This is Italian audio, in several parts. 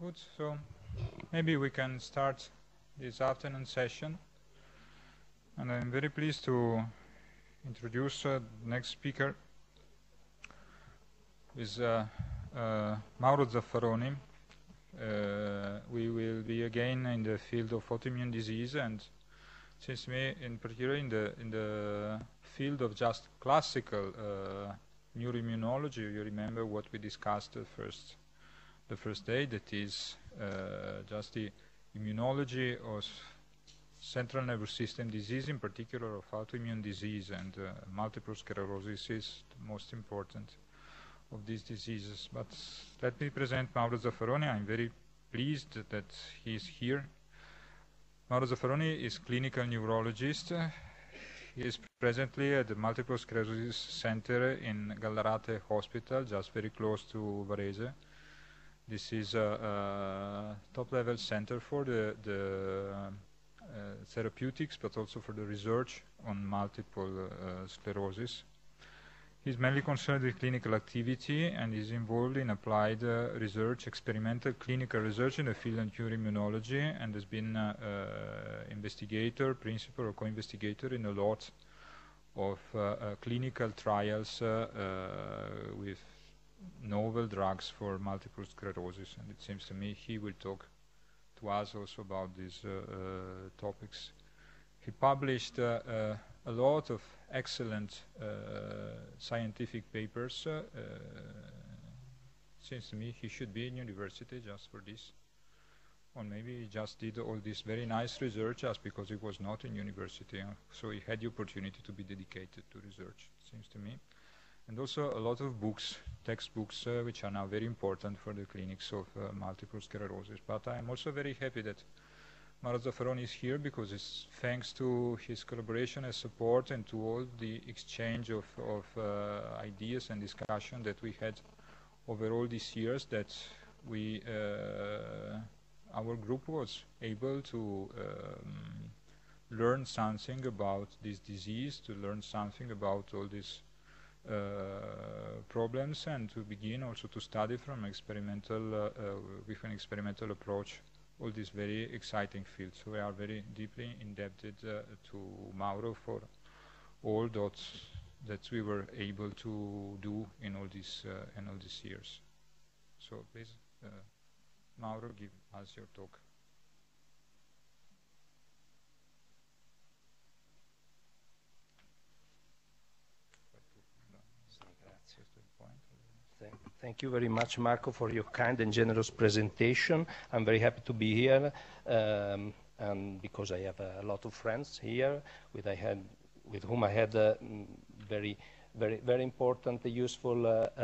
Good, so maybe we can start this afternoon session. And I'm very pleased to introduce uh, the next speaker, is uh, uh, Mauro Zaffaroni. Uh, we will be again in the field of autoimmune disease and since me in particular in the in the field of just classical uh, neuroimmunology, you remember what we discussed uh, first the first day, that is uh, just the immunology of central nervous system disease, in particular of autoimmune disease and uh, multiple sclerosis is the most important of these diseases. But let me present Mauro Zaffaroni. I'm very pleased that he is here. Mauro Zaffaroni is clinical neurologist. He is presently at the Multiple Sclerosis Center in Gallarate Hospital, just very close to Varese. This is a, a top-level center for the, the uh, therapeutics, but also for the research on multiple uh, sclerosis. He's mainly concerned with clinical activity and is involved in applied uh, research, experimental clinical research in the field of neuroimmunology and has been uh, uh, investigator, principal or co-investigator in a lot of uh, clinical trials with novel drugs for multiple sclerosis and it seems to me he will talk to us also about these uh, uh, topics. He published uh, a lot of excellent scientific papers. seems to me he should be in university just for this or maybe he just did all this very nice research just because he was not in university, so he had the opportunity to be dedicated to research, it seems to me and also a lot of books, textbooks, uh, which are now very important for the clinics of uh, multiple sclerosis. But I am also very happy that Mara is here because it's thanks to his collaboration and support and to all the exchange of, of uh, ideas and discussion that we had over all these years that we uh, our group was able to um, learn something about this disease, to learn something about all these uh, problems and to begin also to study from experimental uh, uh, with an experimental approach all these very exciting fields. So we are very deeply indebted to Mauro for all that that we were able to do in all these in all these years. So please, Mauro, give us your talk. Thank you very much, Marco, for your kind and generous presentation. I'm very happy to be here um, and because I have a lot of friends here with, had, with whom I had a mm, very very, very important, useful uh, uh,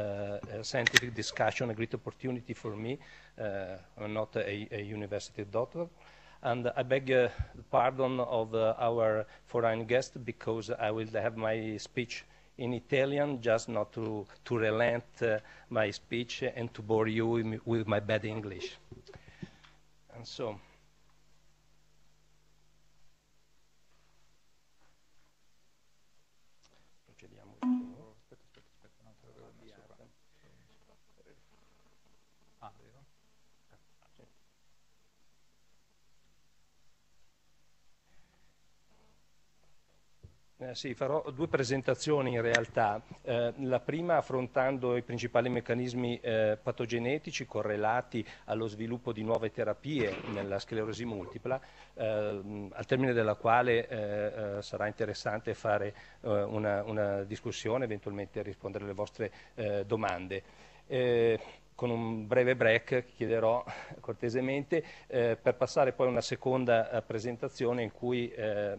uh, scientific discussion, a great opportunity for me. Uh, I'm not a, a, university doctor. And I beg uh, pardon of uh, our foreign guest because I will have my speech in Italian, just not to, to relent uh, my speech and to bore you with, my bad English. And so. Eh, sì, farò due presentazioni in realtà. Eh, la prima affrontando i principali meccanismi eh, patogenetici correlati allo sviluppo di nuove terapie nella sclerosi multipla, ehm, al termine della quale eh, eh, sarà interessante fare una, una, discussione, eventualmente rispondere alle vostre domande con un breve break chiederò cortesemente eh, per passare poi a una seconda eh, presentazione in cui eh,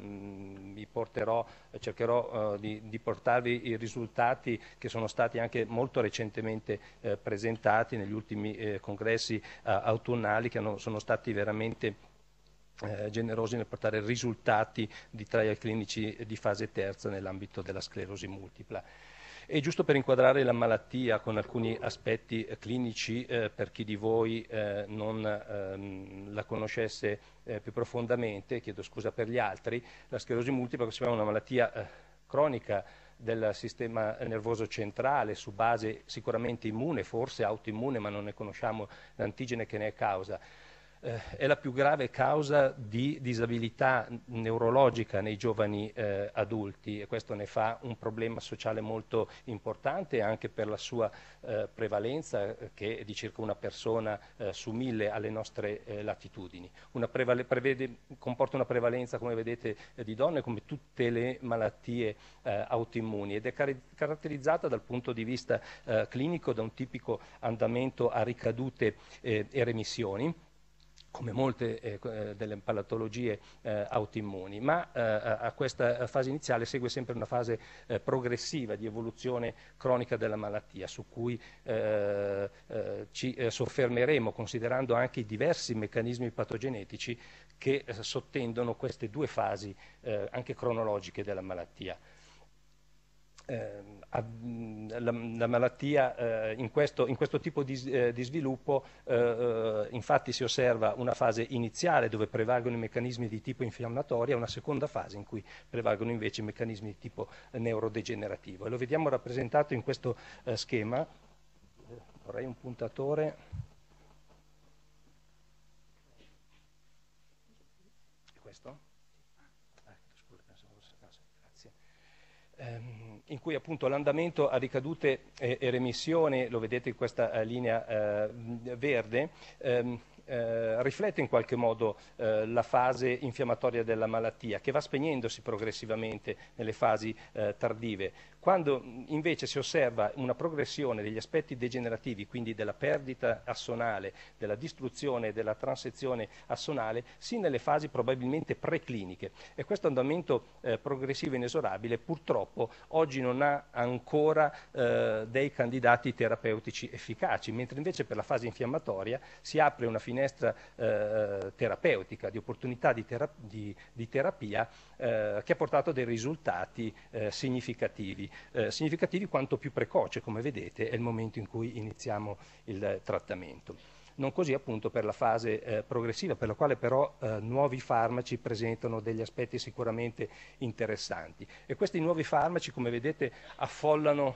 porterò, cercherò eh, di, di, portarvi i risultati che sono stati anche molto recentemente eh, presentati negli ultimi eh, congressi autunnali che hanno, sono stati veramente eh, generosi nel portare risultati di trial clinici di fase terza nell'ambito della sclerosi multipla. E giusto per inquadrare la malattia con alcuni aspetti eh, clinici, eh, per chi di voi eh, non ehm, la conoscesse eh, più profondamente, chiedo scusa per gli altri, la sclerosi multipla è una malattia eh, cronica del sistema nervoso centrale su base sicuramente immune, forse autoimmune, ma non ne conosciamo l'antigene che ne è causa eh, è la più grave causa di disabilità neurologica nei giovani eh, adulti e questo ne fa un problema sociale molto importante anche per la sua eh, prevalenza eh, che è di circa una persona eh, su mille alle nostre eh, latitudini. Una prevale, prevede, comporta una prevalenza, come vedete, di donne come tutte le malattie autoimmuni ed è car- caratterizzata dal punto di vista clinico da un tipico andamento a ricadute e remissioni come molte eh, eh, delle palatologie eh, autoimmuni, ma eh, eh, a questa fase iniziale segue sempre una fase eh, progressiva di evoluzione cronica della malattia, su cui ci soffermeremo considerando anche i diversi meccanismi patogenetici che sottendono queste due fasi anche cronologiche della malattia. Ehm, la, la, malattia eh, in questo, in, questo, tipo di, eh, di sviluppo eh, infatti si osserva una fase iniziale dove prevalgono i meccanismi di tipo infiammatorio e una seconda fase in cui prevalgono invece i meccanismi di tipo neurodegenerativo. E lo vediamo rappresentato in questo schema. Vorrei un puntatore. Questo? Ah, ecco, scusate, pensavo fosse Grazie. Um, in cui appunto l'andamento a ricadute e, eh, e remissione, lo vedete in questa eh, linea eh, verde, ehm, eh, riflette in qualche modo eh, la fase infiammatoria della malattia, che va spegnendosi progressivamente nelle fasi eh, tardive. Quando invece si osserva una progressione degli aspetti degenerativi, quindi della perdita assonale, della distruzione e della transezione assonale, sì nelle fasi probabilmente precliniche. E questo andamento eh, progressivo inesorabile purtroppo oggi non ha ancora eh, dei candidati terapeutici efficaci, mentre invece per la fase infiammatoria si apre una finestra eh, terapeutica, di opportunità di, terap- di, di terapia eh, che ha portato a dei risultati eh, significativi eh, significativi quanto più precoce, come vedete, è il momento in cui iniziamo il trattamento. Non così appunto per la fase eh, progressiva, per la quale però eh, nuovi farmaci presentano degli aspetti sicuramente interessanti. E questi nuovi farmaci, come vedete, affollano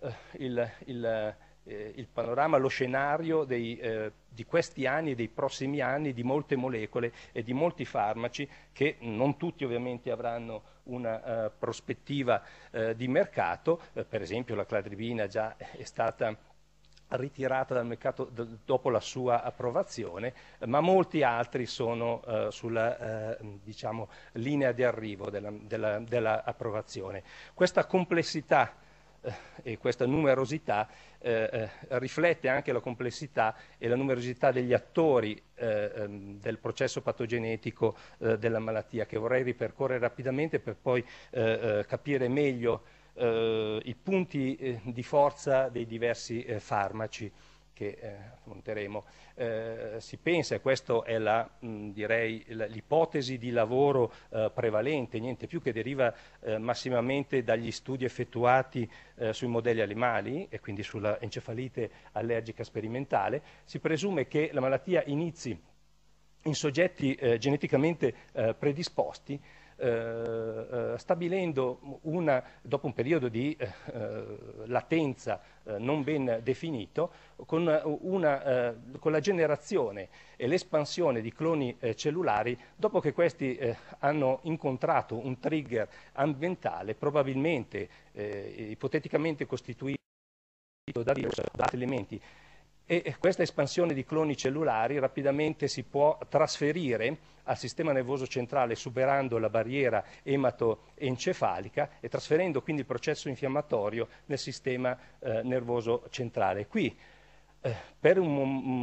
eh, il, il eh, il panorama, lo scenario dei, eh, di questi anni e dei prossimi anni di molte molecole e di molti farmaci che non tutti ovviamente avranno una uh, prospettiva uh, di mercato, uh, per esempio la cladribina già è stata ritirata dal mercato d- dopo la sua approvazione, ma molti altri sono eh, sulla eh, diciamo, linea di arrivo dell'approvazione. della, della Questa complessità eh, e questa numerosità eh, eh, riflette anche la complessità e la numerosità degli attori eh, ehm, del processo patogenetico eh, della malattia, che vorrei ripercorrere rapidamente per poi capire meglio i punti di forza dei diversi farmaci che eh, affronteremo, eh, si pensa, e questa è la, mh, direi, l'ipotesi di lavoro eh, prevalente, niente più che deriva eh, massimamente dagli studi effettuati eh, sui modelli animali e quindi sulla encefalite allergica sperimentale, si presume che la malattia inizi in soggetti eh, geneticamente predisposti eh, eh, stabilendo una, dopo un periodo di eh, eh, latenza non ben definito, con, una, con, la generazione e l'espansione di cloni cellulari, dopo che questi hanno incontrato un trigger ambientale, probabilmente, ipoteticamente costituito da virus, da elementi e questa espansione di cloni cellulari rapidamente si può trasferire al sistema nervoso centrale superando la barriera ematoencefalica e trasferendo quindi il processo infiammatorio nel sistema eh, nervoso centrale. Qui eh, per un,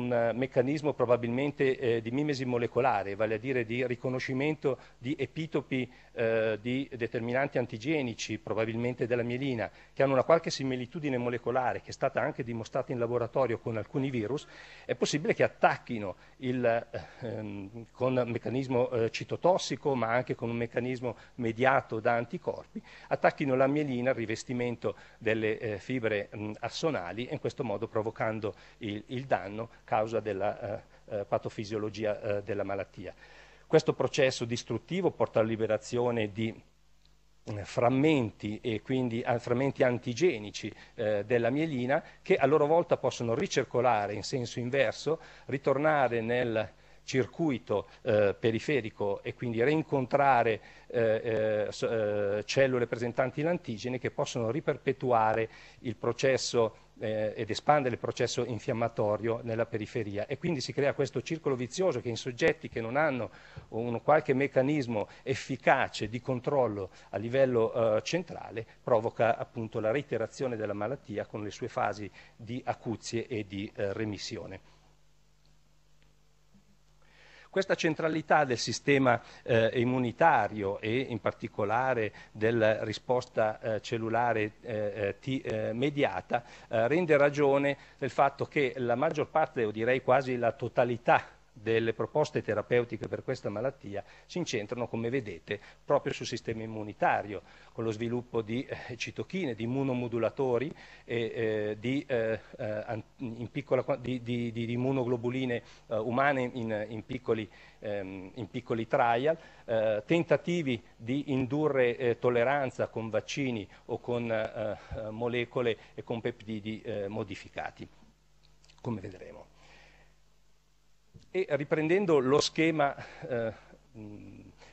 un, meccanismo probabilmente eh, di mimesi molecolare, vale a dire di riconoscimento di epitopi eh, di determinanti antigenici, probabilmente della mielina, che hanno una qualche similitudine molecolare che è stata anche dimostrata in laboratorio con alcuni virus, è possibile che attacchino il, eh, ehm, con un meccanismo eh, citotossico, ma anche con un meccanismo mediato da anticorpi, attacchino la mielina, il rivestimento delle eh, fibre mh, mm, axonali in questo modo provocando il, il danno causa della eh, patofisiologia della malattia. Questo processo distruttivo porta alla liberazione di eh, frammenti e quindi frammenti antigenici eh, della mielina che a loro volta possono ricircolare in senso inverso, ritornare nel circuito eh, periferico e quindi rincontrare eh, eh, eh, cellule presentanti l'antigene che possono riperpetuare il processo eh, ed espande il processo infiammatorio nella periferia e quindi si crea questo circolo vizioso che in soggetti che non hanno un qualche meccanismo efficace di controllo a livello eh, centrale provoca appunto la reiterazione della malattia con le sue fasi di acuzie e di eh, remissione. Questa centralità del sistema eh, immunitario e in particolare della risposta eh, cellulare eh, eh t, eh, mediata eh, rende ragione del fatto che la maggior parte, o direi quasi la totalità delle proposte terapeutiche per questa malattia si incentrano, come vedete, proprio sul sistema immunitario, con lo sviluppo di eh, citochine, di immunomodulatori, e, eh, di, eh, eh piccola, di, di, di, immunoglobuline eh, umane in, in, piccoli, ehm, in, piccoli, trial, eh, tentativi di indurre tolleranza con vaccini o con molecole e con peptidi modificati, come vedremo. E riprendendo lo schema eh, mh,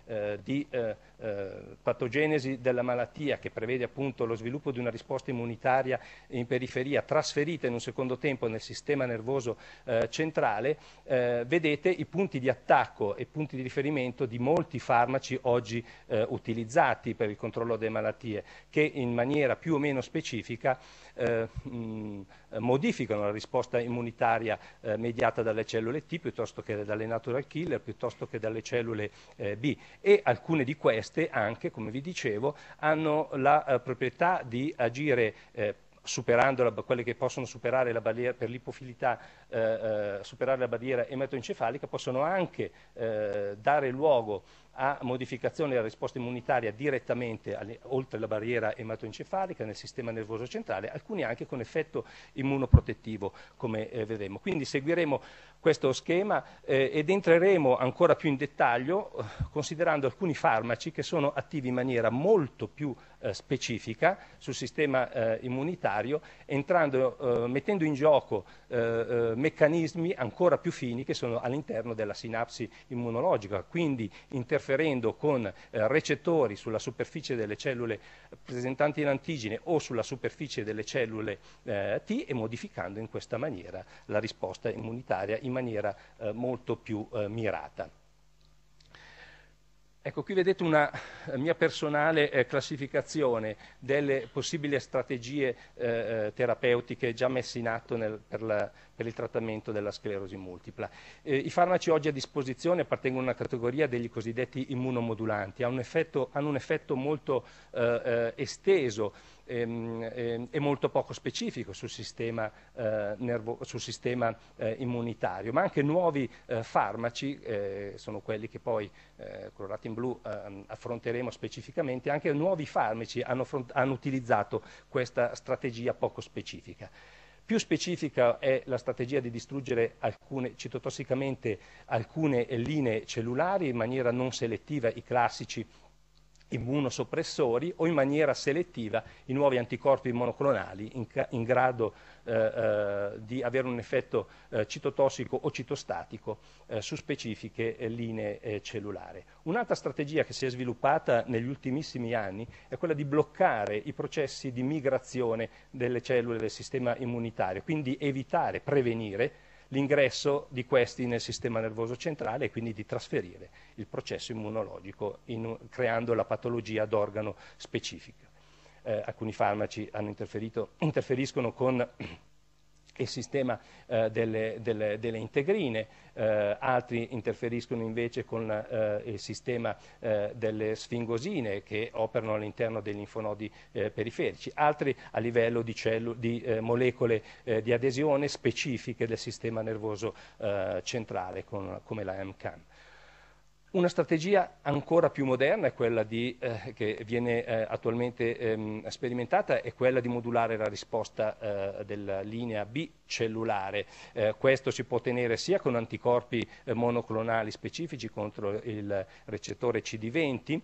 eh, di eh, eh, patogenesi della malattia che prevede appunto lo sviluppo di una risposta immunitaria in periferia trasferita in un secondo tempo nel sistema nervoso eh, centrale, eh, vedete i punti di attacco e punti di riferimento di molti farmaci oggi eh, utilizzati per il controllo delle malattie che in maniera più o meno specifica eh, mh, modificano la risposta immunitaria eh, mediata dalle cellule T piuttosto che dalle natural killer, piuttosto che dalle cellule B e alcune di queste queste anche, come vi dicevo, hanno la eh, proprietà di agire eh, superando la, quelle che possono superare la barriera per l'ipofilità, eh, eh, superare la barriera ematoencefalica, possono anche eh, dare luogo a modificazione della risposta immunitaria direttamente alle, oltre la barriera ematoencefalica nel sistema nervoso centrale, alcuni anche con effetto immunoprotettivo, come eh, vedremo. Quindi seguiremo questo schema eh, ed entreremo ancora più in dettaglio eh, considerando alcuni farmaci che sono attivi in maniera molto più eh, specifica sul sistema eh, immunitario, entrando, eh, mettendo in gioco eh, eh, meccanismi ancora più fini che sono all'interno della sinapsi immunologica, quindi interferendo con recettori sulla superficie delle cellule presentanti l'antigene o sulla superficie delle cellule T e modificando in questa maniera la risposta immunitaria in maniera molto più mirata. Ecco, qui vedete una eh, mia personale eh, classificazione delle possibili strategie eh, eh, terapeutiche già messe in atto nel, per la per il trattamento della sclerosi multipla. Eh, I farmaci oggi a disposizione appartengono a una categoria degli cosiddetti immunomodulanti, hanno un effetto, hanno un effetto molto eh, eh esteso ehm, ehm, e molto poco specifico sul sistema, eh, nervo, sul sistema eh, immunitario, ma anche nuovi eh, farmaci, eh, sono quelli che poi eh, colorati in blu ehm, affronteremo specificamente, anche nuovi farmaci hanno, hanno utilizzato questa strategia poco specifica. Più specifica è la strategia di distruggere alcune, citotossicamente alcune linee cellulari in maniera non selettiva, i classici immunosoppressori o in maniera selettiva i nuovi anticorpi monoclonali in, in grado eh, eh, di avere un effetto eh, citotossico o citostatico eh, su specifiche eh, linee eh, cellulari. Un'altra strategia che si è sviluppata negli ultimissimi anni è quella di bloccare i processi di migrazione delle cellule del sistema immunitario, quindi evitare, prevenire l'ingresso di questi nel sistema nervoso centrale e quindi di trasferire il processo immunologico in, creando la patologia d'organo specifica. Eh, alcuni farmaci interferiscono con il sistema eh, delle, delle, delle, integrine, eh, altri interferiscono invece con eh, il sistema eh, delle sfingosine che operano all'interno dei linfonodi eh, periferici, altri a livello di, cellu- di eh, molecole di adesione specifiche del sistema nervoso centrale con, come la MCAM. Una strategia ancora più moderna è quella di, eh, che viene eh, attualmente ehm, sperimentata è quella di modulare la risposta eh, della linea B cellulare. Eh, questo si può ottenere sia con anticorpi eh, monoclonali specifici contro il recettore CD20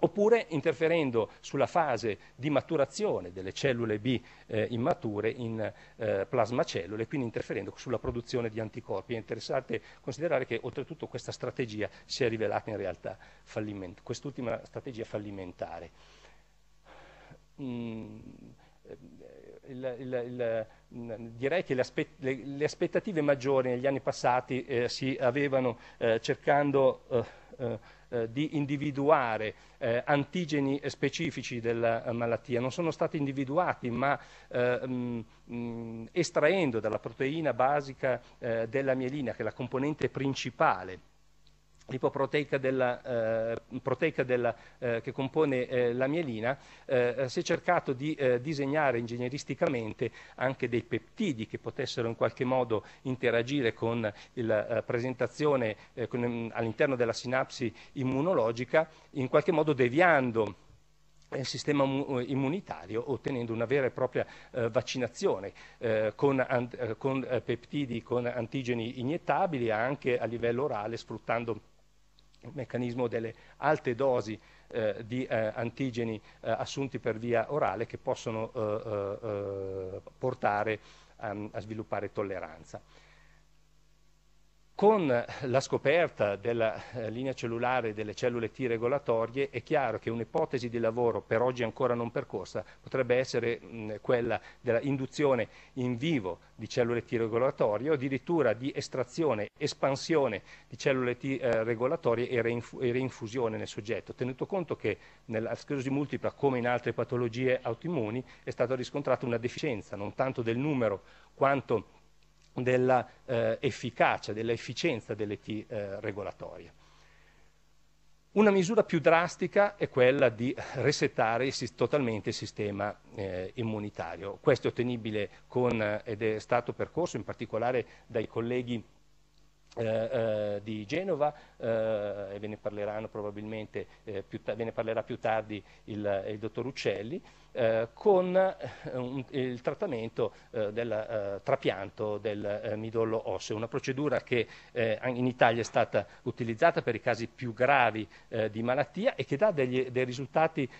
oppure interferendo sulla fase di maturazione delle cellule B eh, immature in eh, plasmacellule, quindi interferendo sulla produzione di anticorpi. È interessante considerare che oltretutto questa strategia si è rivelata in realtà falliment- quest'ultima strategia fallimentare. Mm, il, il, il, mm, direi che le, aspe- le, le, aspettative maggiori negli anni passati eh, si avevano eh, cercando eh, eh, eh, di individuare eh, antigeni specifici della eh, malattia. Non sono stati individuati, ma eh, mh, mh, estraendo dalla proteina basica della mielina, che è la componente principale lipoproteica della, eh, della, eh, che compone eh, la mielina, eh, eh, si è cercato di eh, disegnare ingegneristicamente anche dei peptidi che potessero in qualche modo interagire con la presentazione con, ehm, all'interno della sinapsi immunologica, in qualche modo deviando il sistema immunitario ottenendo una vera e propria eh, vaccinazione eh, con, an- con peptidi, con antigeni iniettabili anche a livello orale sfruttando il meccanismo delle alte dosi eh, di eh, antigeni eh, assunti per via orale che possono eh, eh, eh, portare a, a sviluppare tolleranza. Con la scoperta della eh, linea cellulare delle cellule T regolatorie è chiaro che un'ipotesi di lavoro per oggi ancora non percorsa potrebbe essere mh, quella dell'induzione in vivo di cellule T regolatorie o addirittura di estrazione, espansione di cellule T eh, regolatorie e, reinf- e, reinfusione nel soggetto, tenuto conto che nella sclerosi multipla come in altre patologie autoimmuni è stata riscontrata una deficienza non tanto del numero quanto dell'efficacia, eh, dell'efficienza delle T eh, regolatorie. Una misura più drastica è quella di resettare il, totalmente il sistema eh, immunitario. Questo è ottenibile con, eh, ed è stato percorso in particolare dai colleghi eh, eh, di Genova eh, e ve ne, più, ve ne, parlerà più tardi il, il dottor Uccelli, con un, il trattamento del trapianto del midollo osseo, una procedura che in Italia è stata utilizzata per i casi più gravi di malattia e che dà degli, dei risultati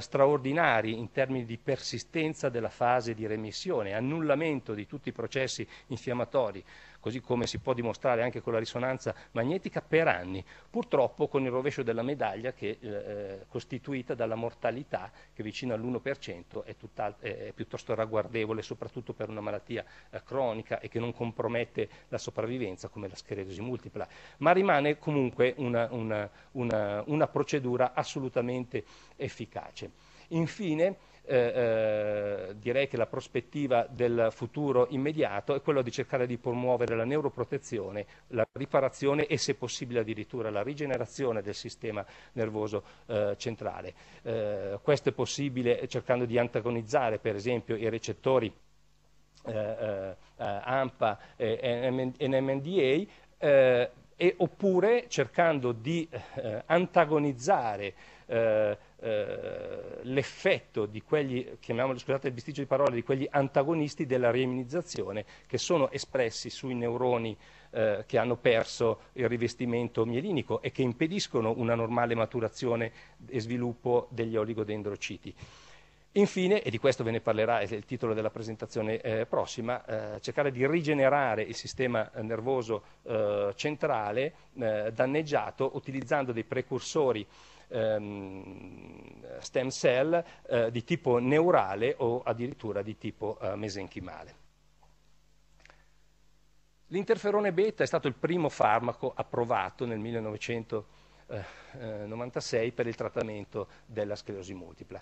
straordinari in termini di persistenza della fase di remissione, annullamento di tutti i processi infiammatori così come si può dimostrare anche con la risonanza magnetica per anni, purtroppo con il rovescio della medaglia che eh, eh costituita dalla mortalità che vicino all'1% è, è, piuttosto ragguardevole, soprattutto per una malattia eh, cronica e che non compromette la sopravvivenza come la sclerosi multipla, ma rimane comunque una, una, una, una procedura assolutamente efficace. Infine, eh, eh, direi che la prospettiva del futuro immediato è quella di cercare di promuovere la neuroprotezione, la riparazione e se possibile addirittura la rigenerazione del sistema nervoso eh, centrale. Eh, questo è possibile cercando di antagonizzare per esempio i recettori AMPA eh, eh, e NMDA oppure cercando di antagonizzare eh, l'effetto di quegli, chiamiamolo scusate il bisticcio di parole, di quegli antagonisti della rieminizzazione che sono espressi sui neuroni eh, che hanno perso il rivestimento mielinico e che impediscono una normale maturazione e sviluppo degli oligodendrociti. Infine, e di questo ve ne parlerà è il titolo della presentazione eh, prossima, eh, cercare di rigenerare il sistema nervoso eh, centrale eh, danneggiato utilizzando dei precursori ehm, stem cell eh, di tipo neurale o addirittura di tipo eh, mesenchimale. L'interferone beta è stato il primo farmaco approvato nel 1996 per il trattamento della sclerosi multipla.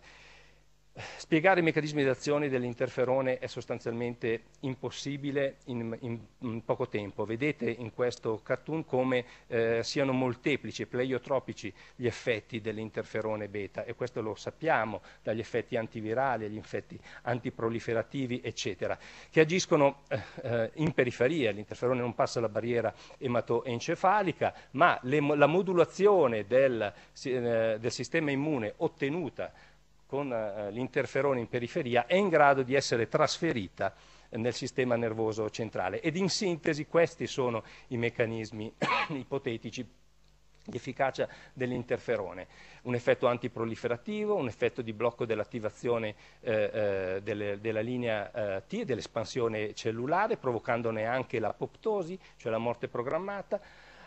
Spiegare i meccanismi di azione dell'interferone è sostanzialmente impossibile in, in, in, poco tempo. Vedete in questo cartoon come eh, siano molteplici e pleiotropici gli effetti dell'interferone beta e questo lo sappiamo dagli effetti antivirali, agli effetti antiproliferativi, eccetera, che agiscono eh, eh in periferia. L'interferone non passa la barriera ematoencefalica, ma le, la modulazione del, eh, del sistema immune ottenuta con eh, eh, l'interferone in periferia è in grado di essere trasferita eh, nel sistema nervoso centrale. Ed in sintesi questi sono i meccanismi ipotetici di efficacia dell'interferone, un effetto antiproliferativo, un effetto di blocco dell'attivazione eh, eh, delle, della linea eh, T e dell'espansione cellulare, provocandone anche l'apoptosi, cioè la morte programmata,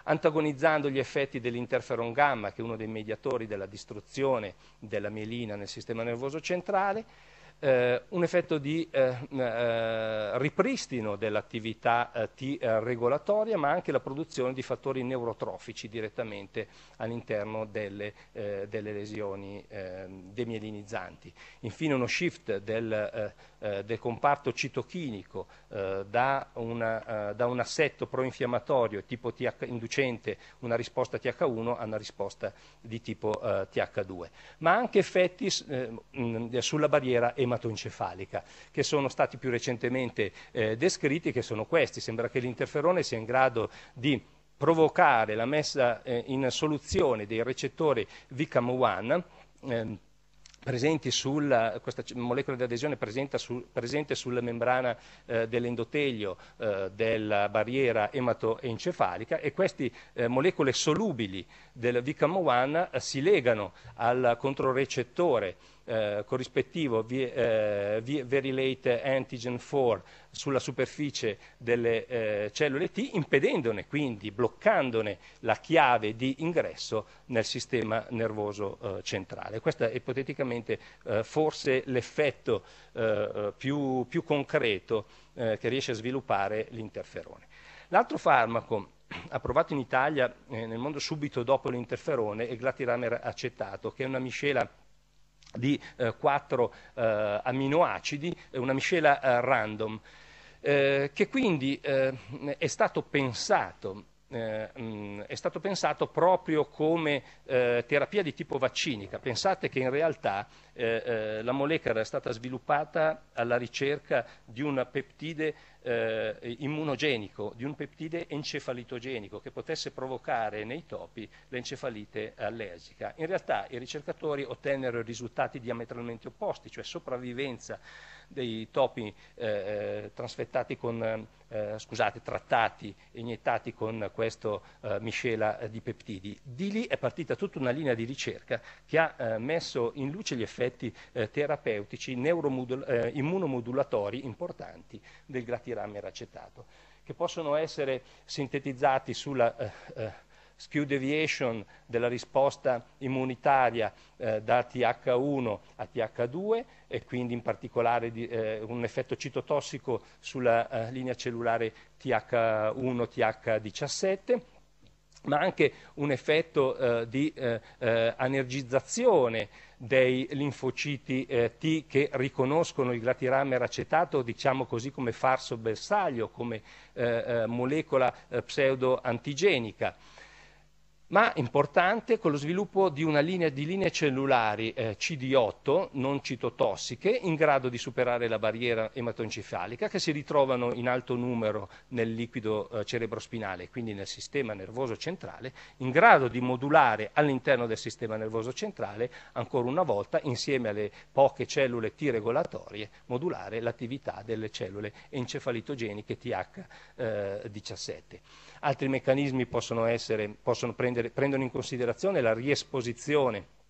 antagonizzando gli effetti dell'interferon gamma, che è uno dei mediatori della distruzione della mielina nel sistema nervoso centrale, eh, un effetto di eh, eh ripristino dell'attività eh, T eh, regolatoria, ma anche la produzione di fattori neurotrofici direttamente all'interno delle, delle lesioni demielinizzanti. Infine uno shift del, del comparto citochinico da, una, da, un assetto proinfiammatorio tipo TH, inducente una risposta TH1 a una risposta di tipo TH2, ma anche effetti sulla barriera ematica ematoencefalica, che sono stati più recentemente eh, descritti, che sono questi. Sembra che l'interferone sia in grado di provocare la messa eh, in soluzione dei recettori VCAM1 eh, presenti sul, questa molecola di adesione su, presente sulla membrana eh, dell'endotelio eh, della barriera ematoencefalica e queste eh, molecole solubili del VCAM1 si legano al controrecettore eh, corrispettivo vi, eh, vi Verilate Antigen 4 sulla superficie delle eh, cellule T, impedendone quindi, bloccandone la chiave di ingresso nel sistema nervoso eh, centrale. Questo è ipoteticamente eh, forse l'effetto eh, più, più, concreto che riesce a sviluppare l'interferone. L'altro farmaco approvato in Italia nel mondo subito dopo l'interferone è glatiramer acetato, che è una miscela di eh, quattro eh, aminoacidi, eh, una miscela random, che quindi è stato pensato è stato pensato proprio come eh, terapia di tipo vaccinica. Pensate che in realtà eh, eh, la molecola era stata sviluppata alla ricerca di un peptide eh, immunogenico di un peptide encefalitogenico che potesse provocare nei topi l'encefalite allergica. In realtà i ricercatori ottennero risultati diametralmente opposti, cioè sopravvivenza dei topi eh, eh con, eh, scusate, trattati, iniettati con questa eh, miscela di peptidi. Di lì è partita tutta una linea di ricerca che ha eh, messo in luce gli effetti terapeutici immunomodulatori importanti del gratirame racetato, che possono essere sintetizzati sulla skew deviation della risposta immunitaria eh, da TH1 a TH2 e quindi in particolare di, eh, un effetto citotossico sulla eh, linea cellulare TH1-TH17 ma anche un effetto eh, di eh, eh, energizzazione dei linfociti eh, T che riconoscono il glatiramer acetato, diciamo così, come farso bersaglio, come eh, eh, molecola pseudoantigenica ma importante con lo sviluppo di una linea di linee cellulari eh, CD8 non citotossiche in grado di superare la barriera ematoencefalica che si ritrovano in alto numero nel liquido eh, cerebrospinale, quindi nel sistema nervoso centrale, in grado di modulare all'interno del sistema nervoso centrale, ancora una volta insieme alle poche cellule T regolatorie, modulare l'attività delle cellule encefalitogeniche TH17. Eh, Altri meccanismi possono, essere, possono prendere prendono in considerazione la riesposizione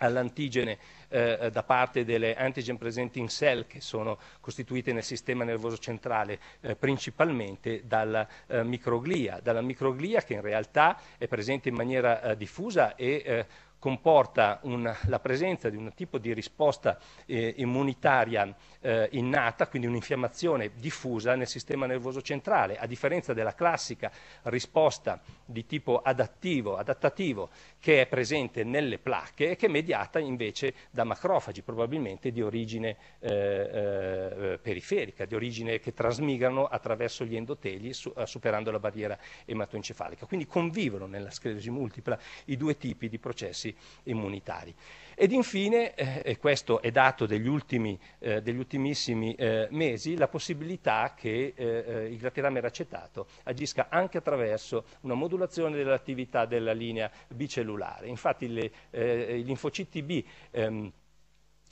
all'antigene eh, da parte delle antigen presenting cell che sono costituite nel sistema nervoso centrale eh, principalmente dalla eh, microglia, dalla microglia che in realtà è presente in maniera eh, diffusa e eh, comporta una, la presenza di un tipo di risposta eh, immunitaria eh, innata, quindi un'infiammazione diffusa nel sistema nervoso centrale, a differenza della classica risposta di tipo adattivo, adattativo che è presente nelle placche e che è mediata invece da macrofagi, probabilmente di origine eh, eh periferica, di origine che trasmigrano attraverso gli endoteli su, eh, superando la barriera ematoencefalica. Quindi convivono nella sclerosi multipla i due tipi di processi processi immunitari. Ed infine, eh, e questo è dato degli, ultimi, eh, degli ultimissimi eh, mesi, la possibilità che eh, eh, il glatirame acetato agisca anche attraverso una modulazione dell'attività della linea bicellulare. Infatti le, gli eh, linfociti B ehm,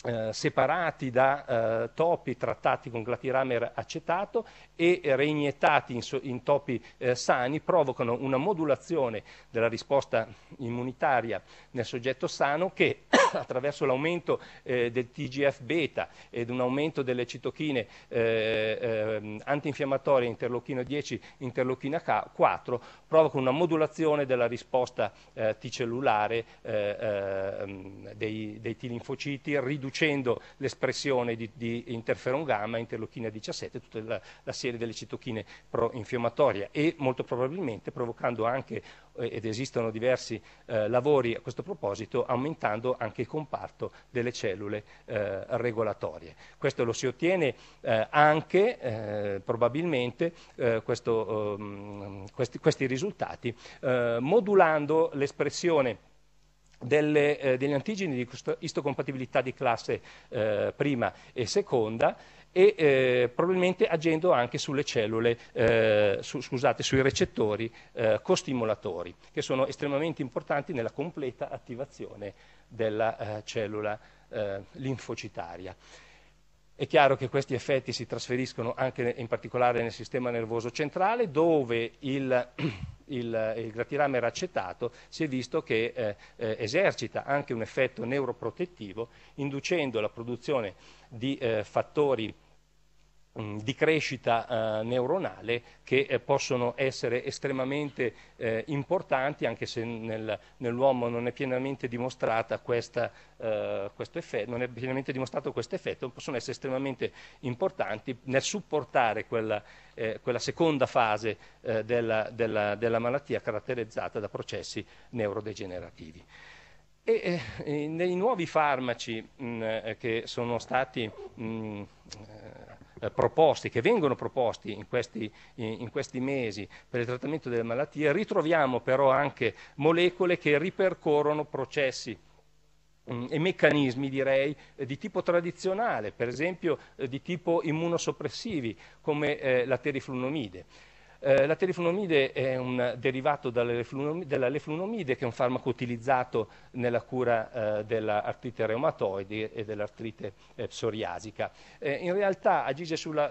eh, separati da eh, topi trattati con glatiramer acetato e reiniettati in, so, in topi eh, sani provocano una modulazione della risposta immunitaria nel soggetto sano che attraverso l'aumento eh, del TGF beta ed un aumento delle citochine eh, ehm, antinfiammatorie interleuchina 10, interlochina 4, provoca una modulazione della risposta eh, T-cellulare eh, ehm, dei, dei T-linfociti, riducendo l'espressione di, di interferon gamma, interlochina 17, tutta la, la serie delle citochine pro-infiammatorie e molto probabilmente provocando anche ed esistono diversi eh, lavori a questo proposito, aumentando anche il comparto delle cellule eh, regolatorie. Questo lo si ottiene eh, anche eh, probabilmente eh, questo, um, questi, questi, risultati eh, modulando l'espressione delle, degli antigeni di istocompatibilità di classe prima e seconda e eh, probabilmente agendo anche sulle cellule, eh, su, scusate, sui recettori eh, costimolatori, che sono estremamente importanti nella completa attivazione della eh, cellula eh, linfocitaria. È chiaro che questi effetti si trasferiscono anche in particolare nel sistema nervoso centrale, dove il, il, eh, il gratirame racetato si è visto che eh, esercita anche un effetto neuroprotettivo, inducendo la produzione di eh, fattori Mm, di crescita eh, neuronale che eh, possono essere estremamente eh, importanti, anche se nel, nell'uomo non è pienamente dimostrata questa, eh, questo effetto, non è pienamente dimostrato questo effetto, possono essere estremamente importanti nel supportare quella, eh, quella seconda fase eh, della, della, della malattia caratterizzata da processi neurodegenerativi. E, eh, nei nuovi farmaci mh, mm, che sono stati mh, mm, eh, proposti, che vengono proposti in questi, in, in questi, mesi per il trattamento delle malattie, ritroviamo però anche molecole che ripercorrono processi mm, e meccanismi direi eh, di tipo tradizionale, per esempio eh, di tipo immunosoppressivi come eh, la teriflunomide. Eh, la teleflunomide è un derivato della leflunomide, che è un farmaco utilizzato nella cura eh, dell'artrite reumatoide e dell'artrite eh, psoriasica. Eh, in realtà agisce sulla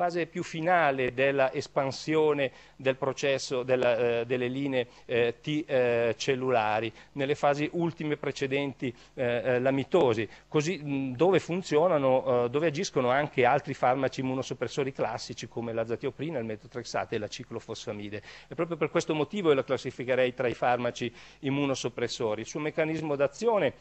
fase più finale dell'espansione del processo della, eh, delle linee eh, T eh, cellulari, nelle fasi ultime precedenti eh, eh, la mitosi, così dove funzionano, eh, dove agiscono anche altri farmaci immunosoppressori classici come la zatioprina, il metotrexate e la ciclofosfamide. E proprio per questo motivo io la classificherei tra i farmaci immunosoppressori. Il suo meccanismo d'azione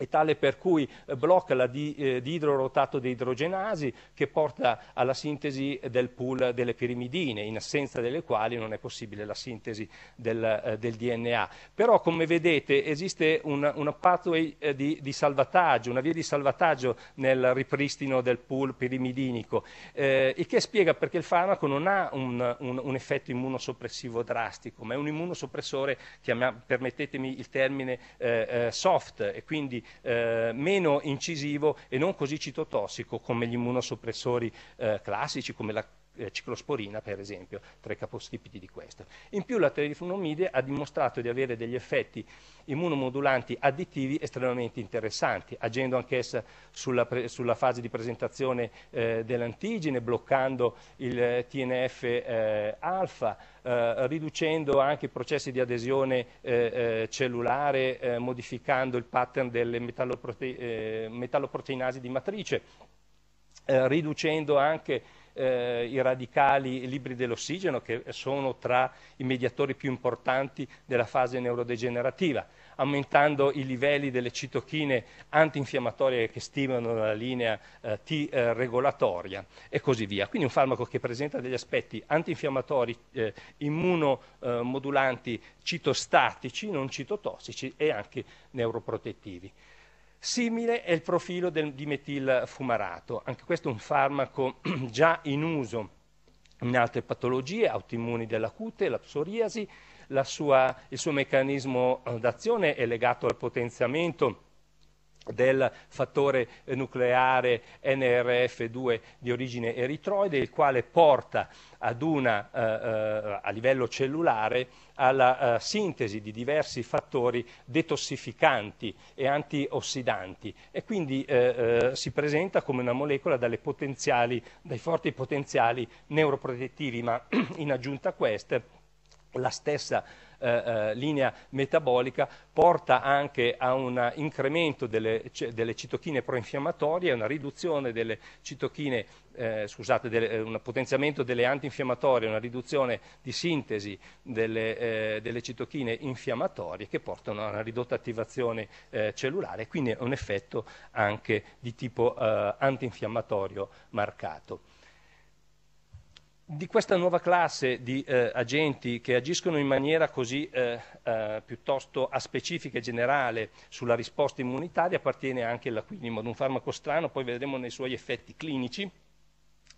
è tale per cui eh, blocca la di, eh, diidrorotato deidrogenasi che porta alla sintesi del pool delle pirimidine, in assenza delle quali non è possibile la sintesi del, eh, del DNA. Però, come vedete, esiste un, una pathway eh, di, di, salvataggio, una via di salvataggio nel ripristino del pool pirimidinico, il eh, che spiega perché il farmaco non ha un, un, un effetto immunosoppressivo drastico, ma è un immunosoppressore, chiama, permettetemi il termine, eh, soft, e quindi eh, meno incisivo e non così citotossico come gli immunosoppressori eh, classici, come la eh, ciclosporina per esempio, tra i capostipiti di questa. In più la terifonomide ha dimostrato di avere degli effetti immunomodulanti additivi estremamente interessanti, agendo anch'essa sulla, sulla fase di presentazione eh, dell'antigene, bloccando il TNF eh, alfa, eh, riducendo anche i processi di adesione eh, eh, cellulare, modificando il pattern delle metalloprote- metalloproteinasi di matrice, riducendo anche eh, i radicali libri dell'ossigeno che sono tra i mediatori più importanti della fase neurodegenerativa, aumentando i livelli delle citochine antinfiammatorie che stimolano la linea eh, T eh, regolatoria e così via. Quindi un farmaco che presenta degli aspetti antinfiammatori, eh, immunomodulanti, citostatici, non citotossici e anche neuroprotettivi. Simile è il profilo del dimetilfumarato, anche questo è un farmaco già in uso in altre patologie, autoimmuni della cute, la psoriasi, la sua, il suo meccanismo eh, d'azione è legato al potenziamento del fattore eh, nucleare NRF2 di origine eritroide, il quale porta una, eh, eh, a livello cellulare alla eh, sintesi di diversi fattori detossificanti e antiossidanti e quindi eh, eh, si presenta come una molecola dai forti potenziali neuroprotettivi, ma in aggiunta a queste la stessa eh, eh, linea metabolica porta anche a un incremento delle, delle citochine proinfiammatorie, una riduzione delle citochine, eh, scusate, delle, eh, un potenziamento delle antinfiammatorie, una riduzione di sintesi delle, eh, delle citochine infiammatorie che portano a una ridotta attivazione eh, cellulare, quindi un effetto anche di tipo antinfiammatorio marcato di questa nuova classe di eh, agenti che agiscono in maniera così eh, eh, piuttosto aspecifica e generale sulla risposta immunitaria appartiene anche ad un farmaco strano, poi vedremo nei suoi effetti clinici,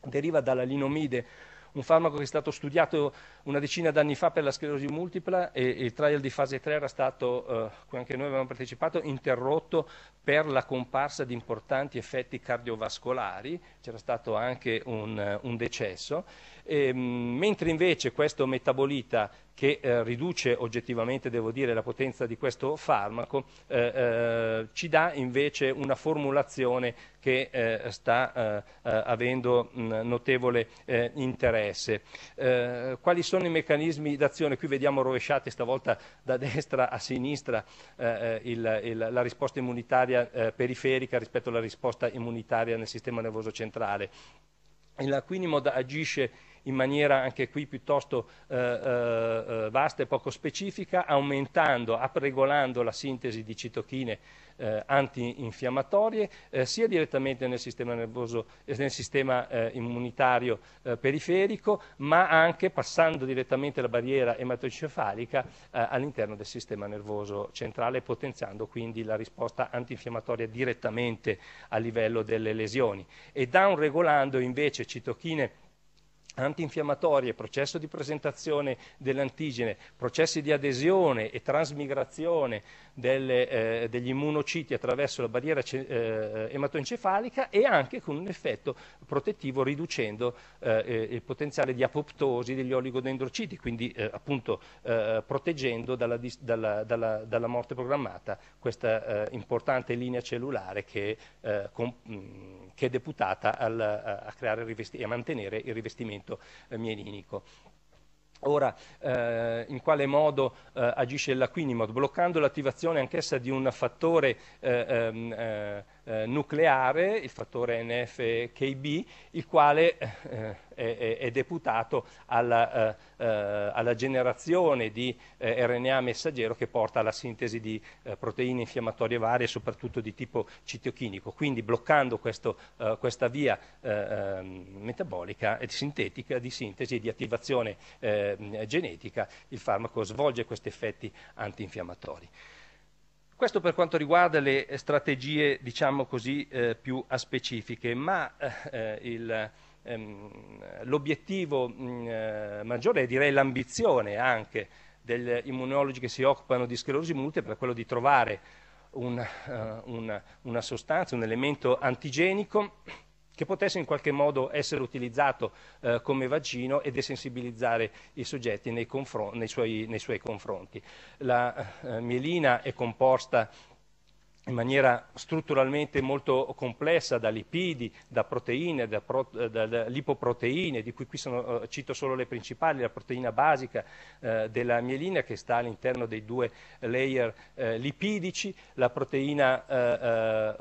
deriva dall'alinomide, un farmaco che è stato studiato una decina d'anni fa per la sclerosi multipla e il trial di fase 3 era stato, cui eh, anche noi avevamo partecipato, interrotto per la comparsa di importanti effetti cardiovascolari, c'era stato anche un, eh, un decesso e, ehm, mentre invece questo metabolita che eh, riduce oggettivamente, devo dire, la potenza di questo farmaco, eh, eh, ci dà invece una formulazione che eh, sta eh, eh, avendo mh, mm, notevole interesse. quali sono i meccanismi d'azione? Qui vediamo rovesciati stavolta da destra a sinistra il, il, la risposta immunitaria periferica rispetto alla risposta immunitaria nel sistema nervoso centrale. L'aquinimo agisce in maniera anche qui piuttosto eh, eh, eh vasta e poco specifica, aumentando, apregolando la sintesi di citochine eh, antinfiammatorie, eh, sia direttamente nel sistema, nervoso, eh, nel sistema immunitario periferico, ma anche passando direttamente la barriera ematocefalica all'interno del sistema nervoso centrale, potenziando quindi la risposta antinfiammatoria direttamente a livello delle lesioni e downregolando invece citochine antinfiammatorie, processo di presentazione dell'antigene, processi di adesione e trasmigrazione delle, eh, degli immunociti attraverso la barriera eh, ematoencefalica e anche con un effetto protettivo riducendo eh, eh il potenziale di apoptosi degli oligodendrociti, quindi eh, appunto eh, proteggendo dalla, dalla, dalla, dalla, morte programmata questa importante linea cellulare che, con, mm, che è deputata al, a, creare e a mantenere il rivestimento movimento eh, mielinico. Ora, eh, in quale modo eh, agisce l'aquinimod? Bloccando l'attivazione anch'essa di un fattore eh, ehm, eh eh, nucleare, il fattore NFKB, il quale eh, eh, è, è, deputato alla, eh, eh alla generazione di eh, RNA messaggero che porta alla sintesi di proteine infiammatorie varie, soprattutto di tipo citochinico. Quindi bloccando questo, questa via ehm, metabolica e sintetica di sintesi e di attivazione ehm, genetica, il farmaco svolge questi effetti antinfiammatori. Questo per quanto riguarda le strategie, diciamo così, eh, più specifiche, ma eh, eh, il, ehm, l'obiettivo mh, mm, eh, maggiore è direi l'ambizione anche degli immunologi che si occupano di sclerosi multipla è quello di trovare un, uh, eh, una, una sostanza, un elemento antigenico che potesse in qualche modo essere utilizzato eh, come vaccino e desensibilizzare i soggetti nei, confron- nei, suoi, nei suoi, confronti. La eh, mielina è composta in maniera strutturalmente molto complessa da lipidi, da proteine, da, pro, da, da lipoproteine, di cui qui sono, eh, cito solo le principali, la proteina basica eh, della mielina che sta all'interno dei due layer eh, lipidici, la proteina eh, eh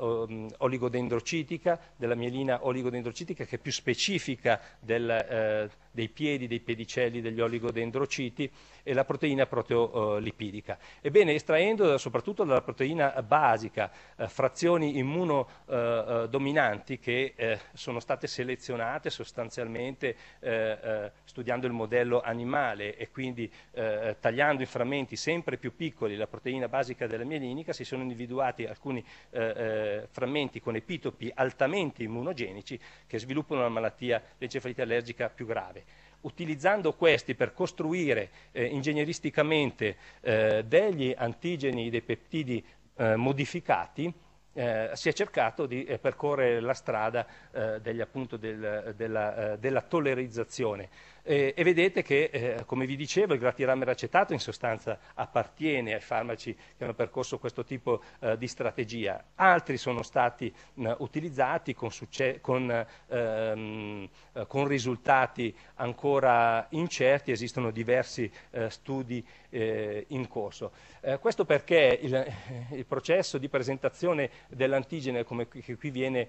oligodendrocitica, della mielina oligodendrocitica che è più specifica del, eh, dei piedi, dei pedicelli, degli oligodendrociti e la proteina proteolipidica. Ebbene, estraendo soprattutto dalla proteina basica, pratica eh, frazioni immunodominanti che eh, sono state selezionate sostanzialmente eh, studiando il modello animale e quindi tagliando in frammenti sempre più piccoli la proteina basica della mielinica si sono individuati alcuni frammenti con epitopi altamente immunogenici che sviluppano la malattia, l'encefalite allergica più grave. Utilizzando questi per costruire eh, ingegneristicamente eh, degli antigeni, dei peptidi eh, modificati, eh, si è cercato di eh, percorrere la strada eh, degli, appunto, del, della, eh, della, tollerizzazione. Eh, e vedete che, eh, come vi dicevo, il gratirame acetato in sostanza appartiene ai farmaci che hanno percorso questo tipo eh, di strategia. Altri sono stati mh, utilizzati con, succe- con, ehm, eh, con, risultati ancora incerti, esistono diversi eh, studi eh, in corso. questo perché il, il, processo di presentazione dell'antigene, come qui, che qui viene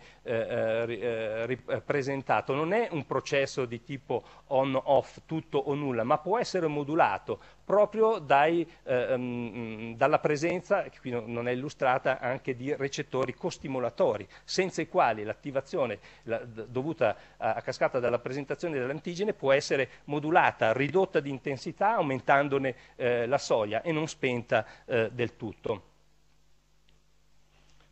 presentato, non è un processo di tipo on off, tutto o nulla, ma può essere modulato proprio dai, eh, ehm, mm, dalla presenza, che qui non è illustrata, anche di recettori costimolatori, senza i quali l'attivazione la, dovuta a, a, cascata dalla presentazione dell'antigene può essere modulata, ridotta di intensità, aumentandone eh, la soglia e non spenta eh, del tutto.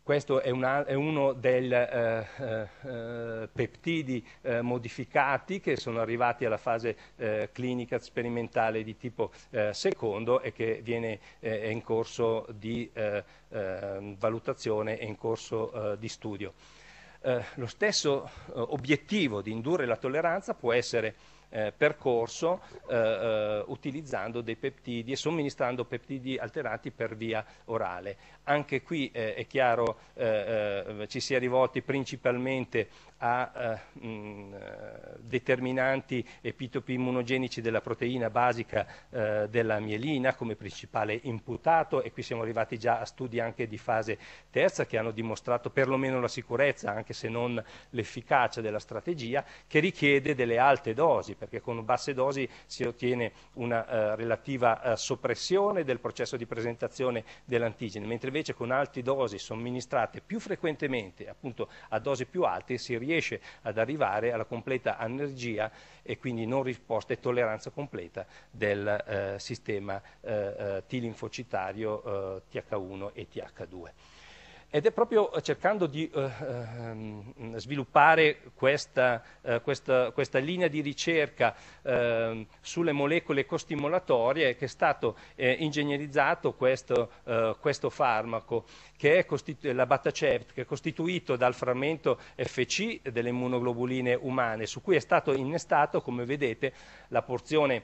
Questo è, una, è uno dei eh, eh, eh, peptidi eh, modificati che sono arrivati alla fase eh, clinica sperimentale di tipo eh, secondo e che viene, è in corso di ehm, valutazione e in corso di studio. lo stesso obiettivo di indurre la tolleranza può essere eh, percorso eh, eh, utilizzando dei peptidi e somministrando peptidi alterati per via orale. Anche qui eh, è chiaro eh, ci si è rivolti principalmente a eh, mh, eh, determinanti epitopi immunogenici della proteina basica eh, della mielina come principale imputato e qui siamo arrivati già a studi anche di fase terza che hanno dimostrato perlomeno la sicurezza, anche se non l'efficacia della strategia, che richiede delle alte dosi, perché con basse dosi si ottiene una eh, relativa eh, soppressione del processo di presentazione dell'antigene, mentre invece con alte dosi somministrate più frequentemente, appunto a dosi più alte, si riesce riesce ad arrivare alla completa energia e quindi non risposta e tolleranza completa del eh, sistema eh, T-linfocitario eh, TH1 eh, e TH2. Ed è proprio eh, cercando di eh, ehm, sviluppare questa, eh, questa, questa, linea di ricerca eh, sulle molecole costimolatorie che è stato eh, ingegnerizzato questo, eh, questo, farmaco, che è costitu- la Batacept, che è costituito dal frammento FC delle immunoglobuline umane, su cui è stato innestato, come vedete, la porzione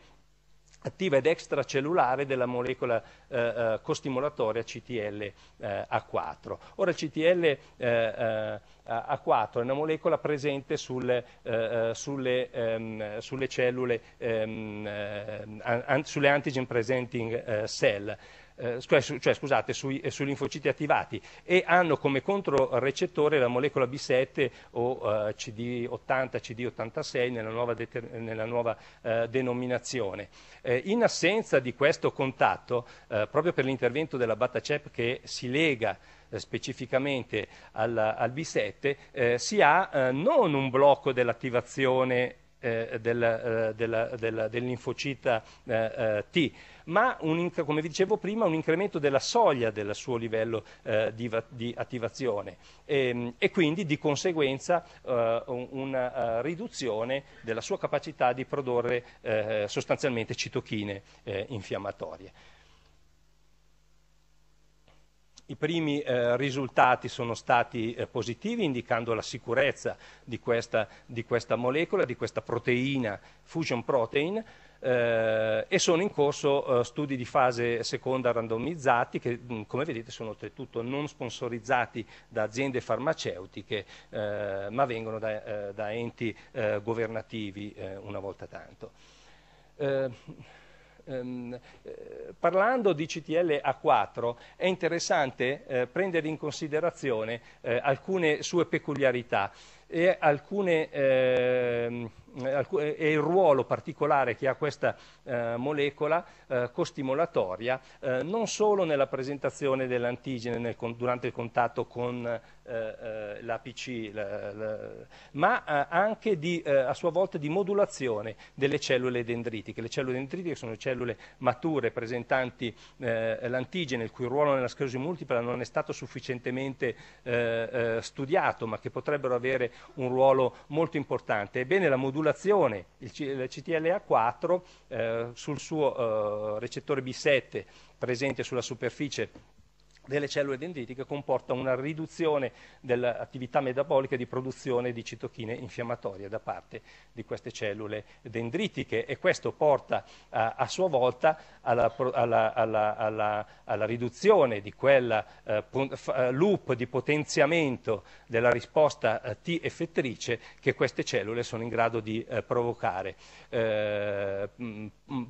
attiva ed extracellulare della molecola eh, eh costimolatoria CTLA4. Eh, Ora il CTLA4 eh, è una molecola presente sul, eh, sulle, ehm, sulle, cellule, ehm, an- sulle antigen presenting eh, cell eh, eh cioè, scusate, sui, eh, sugli infociti attivati e hanno come controrecettore la molecola B7 o eh, CD80, CD86 nella nuova, nella nuova eh, denominazione. Eh, in assenza di questo contatto, proprio per l'intervento della BATACEP che si lega specificamente al, al B7, si ha non un blocco dell'attivazione del, della, della, dell'infocita T, ma un, come vi dicevo prima un incremento della soglia del suo livello eh, di, di, attivazione e, ehm, e, quindi di conseguenza eh, una eh, riduzione della sua capacità di produrre eh, sostanzialmente citochine eh, infiammatorie. I primi eh, risultati sono stati eh, positivi, indicando la sicurezza di questa, di questa molecola, di questa proteina, fusion protein, eh, e sono in corso eh, studi di fase seconda randomizzati che mm, come vedete sono oltretutto non sponsorizzati da aziende farmaceutiche eh, ma vengono da, eh, da enti eh, governativi eh, una volta tanto. Um, parlando di CTL A4 è interessante eh, prendere in considerazione eh, alcune sue peculiarità e alcune ehm, eh, eh, e il ruolo particolare che ha questa eh, molecola eh, costimolatoria eh, non solo nella presentazione dell'antigene durante il contatto con eh, l'APC, la, la, ma anche di, a sua volta di modulazione delle cellule dendritiche. Le cellule dendritiche sono cellule mature presentanti l'antigene, il cui ruolo nella sclerosi multipla non è stato sufficientemente studiato, ma che potrebbero avere un ruolo molto importante. Ebbene, la modulazione modulazione, il, CTLA4, eh, sul suo eh, recettore B7 presente sulla superficie delle cellule dendritiche comporta una riduzione dell'attività metabolica di produzione di citochine infiammatorie da parte di queste cellule dendritiche e questo porta a, a sua volta alla, alla, alla, alla, riduzione di quel eh, eh, loop di potenziamento della risposta eh, T effettrice che queste cellule sono in grado di eh, provocare, eh,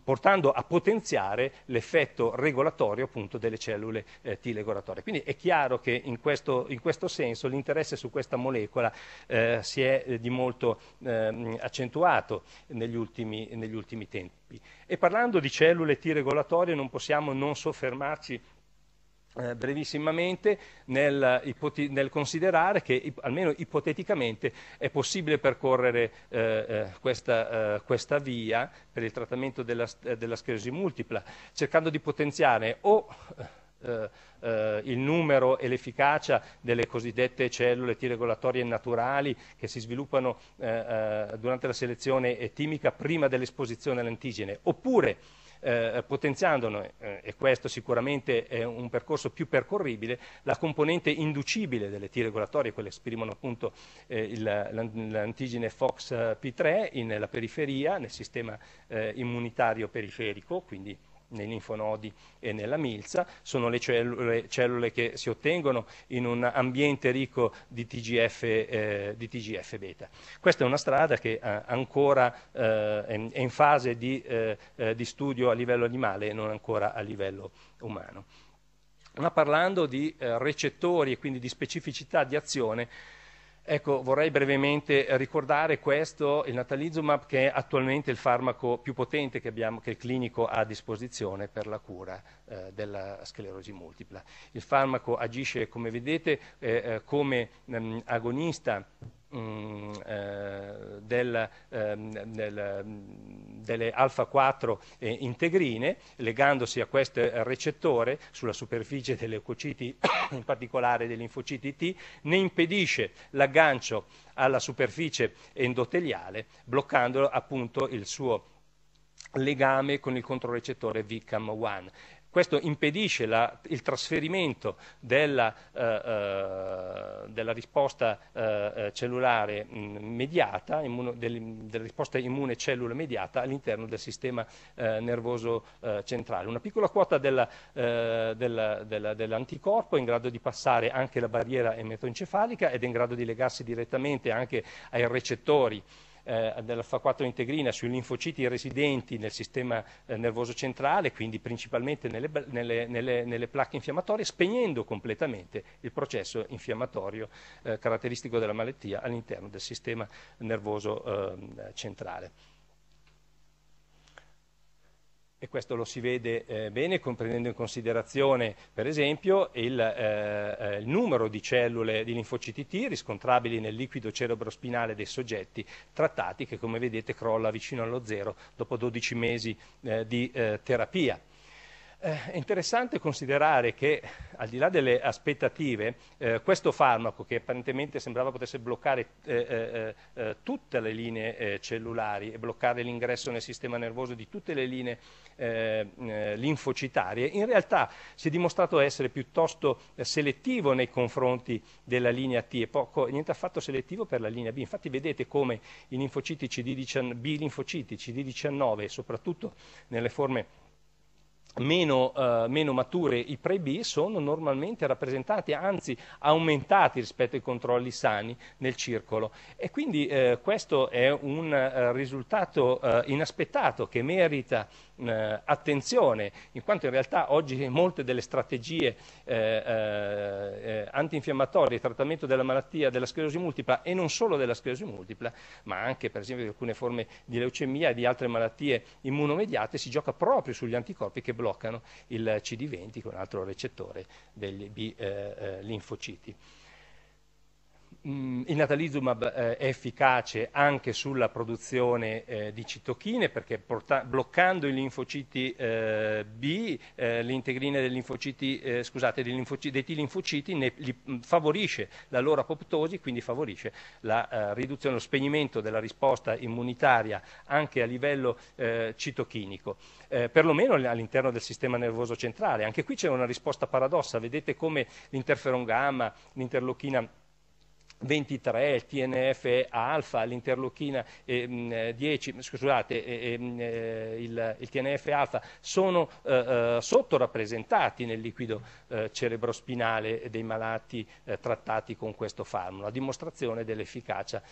portando a potenziare l'effetto regolatorio appunto delle cellule T legate regolatoria. Quindi è chiaro che in questo, in questo senso l'interesse su questa molecola eh, si è eh, di molto eh, accentuato negli ultimi, negli ultimi tempi. E parlando di cellule T regolatorie non possiamo non soffermarci eh, brevissimamente nel, ipoti- nel, considerare che ip- almeno ipoteticamente è possibile percorrere eh, eh, questa, eh, questa, via per il trattamento della, della sclerosi multipla, cercando di potenziare o eh, eh, eh, il numero e l'efficacia delle cosiddette cellule T regolatorie naturali che si sviluppano eh, eh durante la selezione etimica prima dell'esposizione all'antigene, oppure eh, potenziandone, eh, e questo sicuramente è un percorso più percorribile, la componente inducibile delle T regolatorie, quelle che esprimono appunto il, l'antigene p 3 nella periferia, nel sistema immunitario periferico, quindi nei linfonodi e nella milza, sono le cellule, cellule che si ottengono in un ambiente ricco di TGF, eh, di TGF beta. Questa è una strada che eh, ancora eh, è in fase di, eh, eh, di studio a livello animale e non ancora a livello umano. Ma parlando di eh, recettori e quindi di specificità di azione, Ecco, vorrei brevemente ricordare questo, il natalizumab, che è attualmente il farmaco più potente che, abbiamo, che il clinico ha a disposizione per la cura eh, della sclerosi multipla. Il farmaco agisce, come vedete, eh, eh come mh, ehm, agonista mh, mm, eh, del, del, ehm, delle alfa 4 eh, integrine, legandosi a questo recettore sulla superficie delle leucociti, in particolare degli linfociti T, ne impedisce l'aggancio alla superficie endoteliale, bloccando appunto il suo legame con il controrecettore VCAM1. Questo impedisce la, il trasferimento della, eh, eh della risposta eh, eh cellulare mm, mediata, immuno, del, della risposta immune cellula mediata all'interno del sistema eh, nervoso eh, centrale. Una piccola quota della, della, dell'anticorpo è in grado di passare anche la barriera emetoencefalica ed è in grado di legarsi direttamente anche ai recettori eh, fa 4 integrina sui linfociti residenti nel sistema eh, nervoso centrale, quindi principalmente nelle, nelle, nelle, nelle, placche infiammatorie, spegnendo completamente il processo infiammatorio eh, caratteristico della malattia all'interno del sistema nervoso ehm, centrale e questo lo si vede eh, bene prendendo in considerazione per esempio il, eh, eh il numero di cellule di linfociti T riscontrabili nel liquido cerebrospinale dei soggetti trattati che come vedete crolla vicino allo zero dopo 12 mesi eh, di eh, terapia. Eh, è interessante considerare che, al di là delle aspettative, eh, questo farmaco, che apparentemente sembrava potesse bloccare eh, eh, eh, eh tutte le linee cellulari e bloccare l'ingresso nel sistema nervoso di tutte le linee linfocitarie, in realtà si è dimostrato essere piuttosto selettivo nei confronti della linea T e poco, niente affatto selettivo per la linea B. Infatti vedete come i linfociti CD19, B linfociti CD19 soprattutto nelle forme Meno, eh, meno, mature i pre-B sono normalmente rappresentati, anzi aumentati rispetto ai controlli sani nel circolo. E quindi eh, questo è un eh, risultato eh, inaspettato che merita eh, attenzione, in quanto in realtà oggi molte delle strategie eh, antinfiammatorie, il trattamento della malattia della sclerosi multipla e non solo della sclerosi multipla, ma anche per esempio di alcune forme di leucemia e di altre malattie immunomediate, si gioca proprio sugli anticorpi che bloccano bloccano il CD20 che è un altro recettore degli B-linfociti. Eh, eh, Mm, il natalizumab eh, è efficace anche sulla produzione eh, di citochine perché porta- bloccando i linfociti eh, B, eh, l'integrina dei linfociti, eh, scusate, dei, linfoci- dei T-linfociti ne- li- mm, favorisce la loro apoptosi, quindi favorisce la eh, riduzione, lo spegnimento della risposta immunitaria anche a livello citochinico, perlomeno all'interno del sistema nervoso centrale. Anche qui c'è una risposta paradossa, vedete come l'interferon gamma, l'interlochina. 23, il TNF alfa, l'interlochina mm, eh, 10, scusate, mm, eh, il, il, TNF alfa sono eh, eh, sottorappresentati nel liquido eh, cerebrospinale dei malati eh, trattati con questo farmaco, a dimostrazione dell'efficacia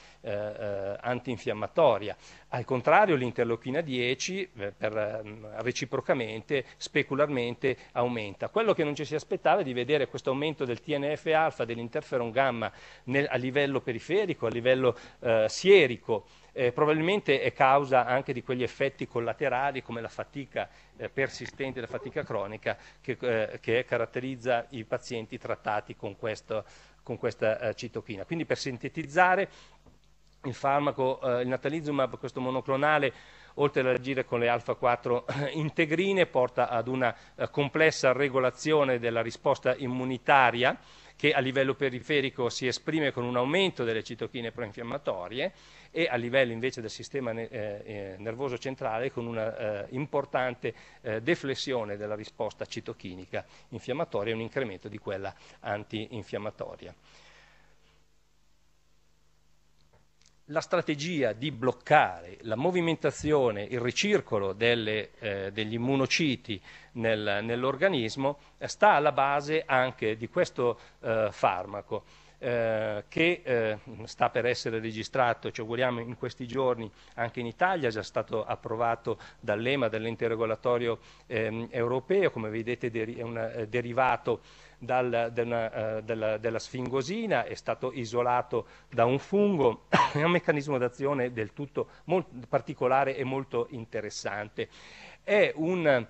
antinfiammatoria. Al contrario l'interlochina 10 per, mm, reciprocamente, specularmente aumenta. Quello che non ci si aspettava è di vedere questo aumento del TNF alfa, dell'interferon gamma nel, a livello periferico, a livello eh, sierico. Eh, probabilmente è causa anche di quegli effetti collaterali come la fatica eh, persistente, la fatica cronica che, eh, che, caratterizza i pazienti trattati con, questo, con questa eh, citochina. Quindi per sintetizzare il farmaco, eh, il natalizumab, questo monoclonale, oltre ad agire con le alfa 4 eh, integrine, porta ad una complessa regolazione della risposta immunitaria che a livello periferico si esprime con un aumento delle citochine proinfiammatorie e a livello invece del sistema eh, eh, nervoso centrale con una eh, importante deflessione della risposta citochinica infiammatoria e un incremento di quella antinfiammatoria. la strategia di bloccare la movimentazione, il ricircolo delle, eh, degli immunociti nel, nell'organismo eh, sta alla base anche di questo eh, farmaco eh, che eh, sta per essere registrato, ci auguriamo in questi giorni, anche in Italia, è già stato approvato dall'EMA, dall'ente regolatorio ehm, europeo, come vedete deri- è un eh, derivato dal, della, eh, della, della, sfingosina, è stato isolato da un fungo, è un meccanismo d'azione del tutto particolare e molto interessante. È un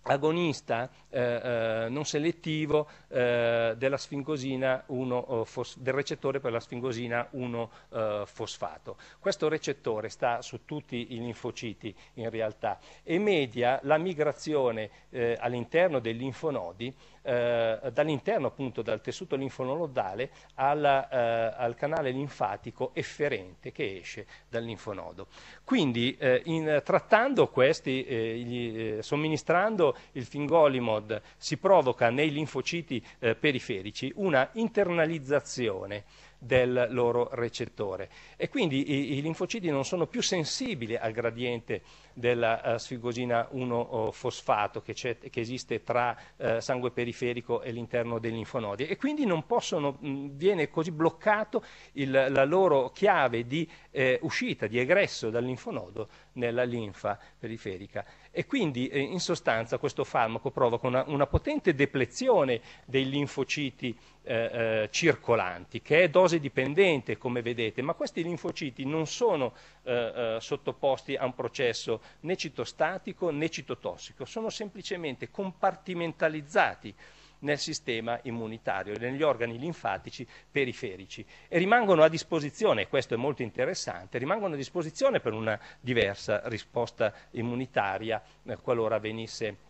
agonista eh, eh, non selettivo eh, della sfingosina 1, eh, del recettore per la sfingosina 1-fosfato. Questo recettore sta su tutti i linfociti in realtà e media la migrazione all'interno dei linfonodi dall'interno appunto dal tessuto linfonodale alla, eh, al canale linfatico efferente che esce dal linfonodo. Quindi eh, in, trattando questi, eh, gli, somministrando il fingolimo nod, si provoca nei linfociti eh, periferici una internalizzazione del loro recettore e quindi i, i linfociti non sono più sensibili al gradiente della uh, sfigosina 1-fosfato che, che, esiste tra uh, sangue periferico e l'interno dei linfonodi e quindi possono, mh, viene così bloccato il, la loro chiave di eh, uscita, di egresso dal linfonodo nella linfa periferica. E quindi eh, in sostanza questo farmaco provoca una, una potente deplezione dei linfociti eh, eh circolanti, che è dose dipendente, come vedete, ma questi linfociti non sono eh, eh, sottoposti a un processo né citostatico né citotossico, sono semplicemente compartimentalizzati nel sistema immunitario e negli organi linfatici periferici e rimangono a disposizione, questo è molto interessante, rimangono a disposizione per una diversa risposta immunitaria eh, qualora venisse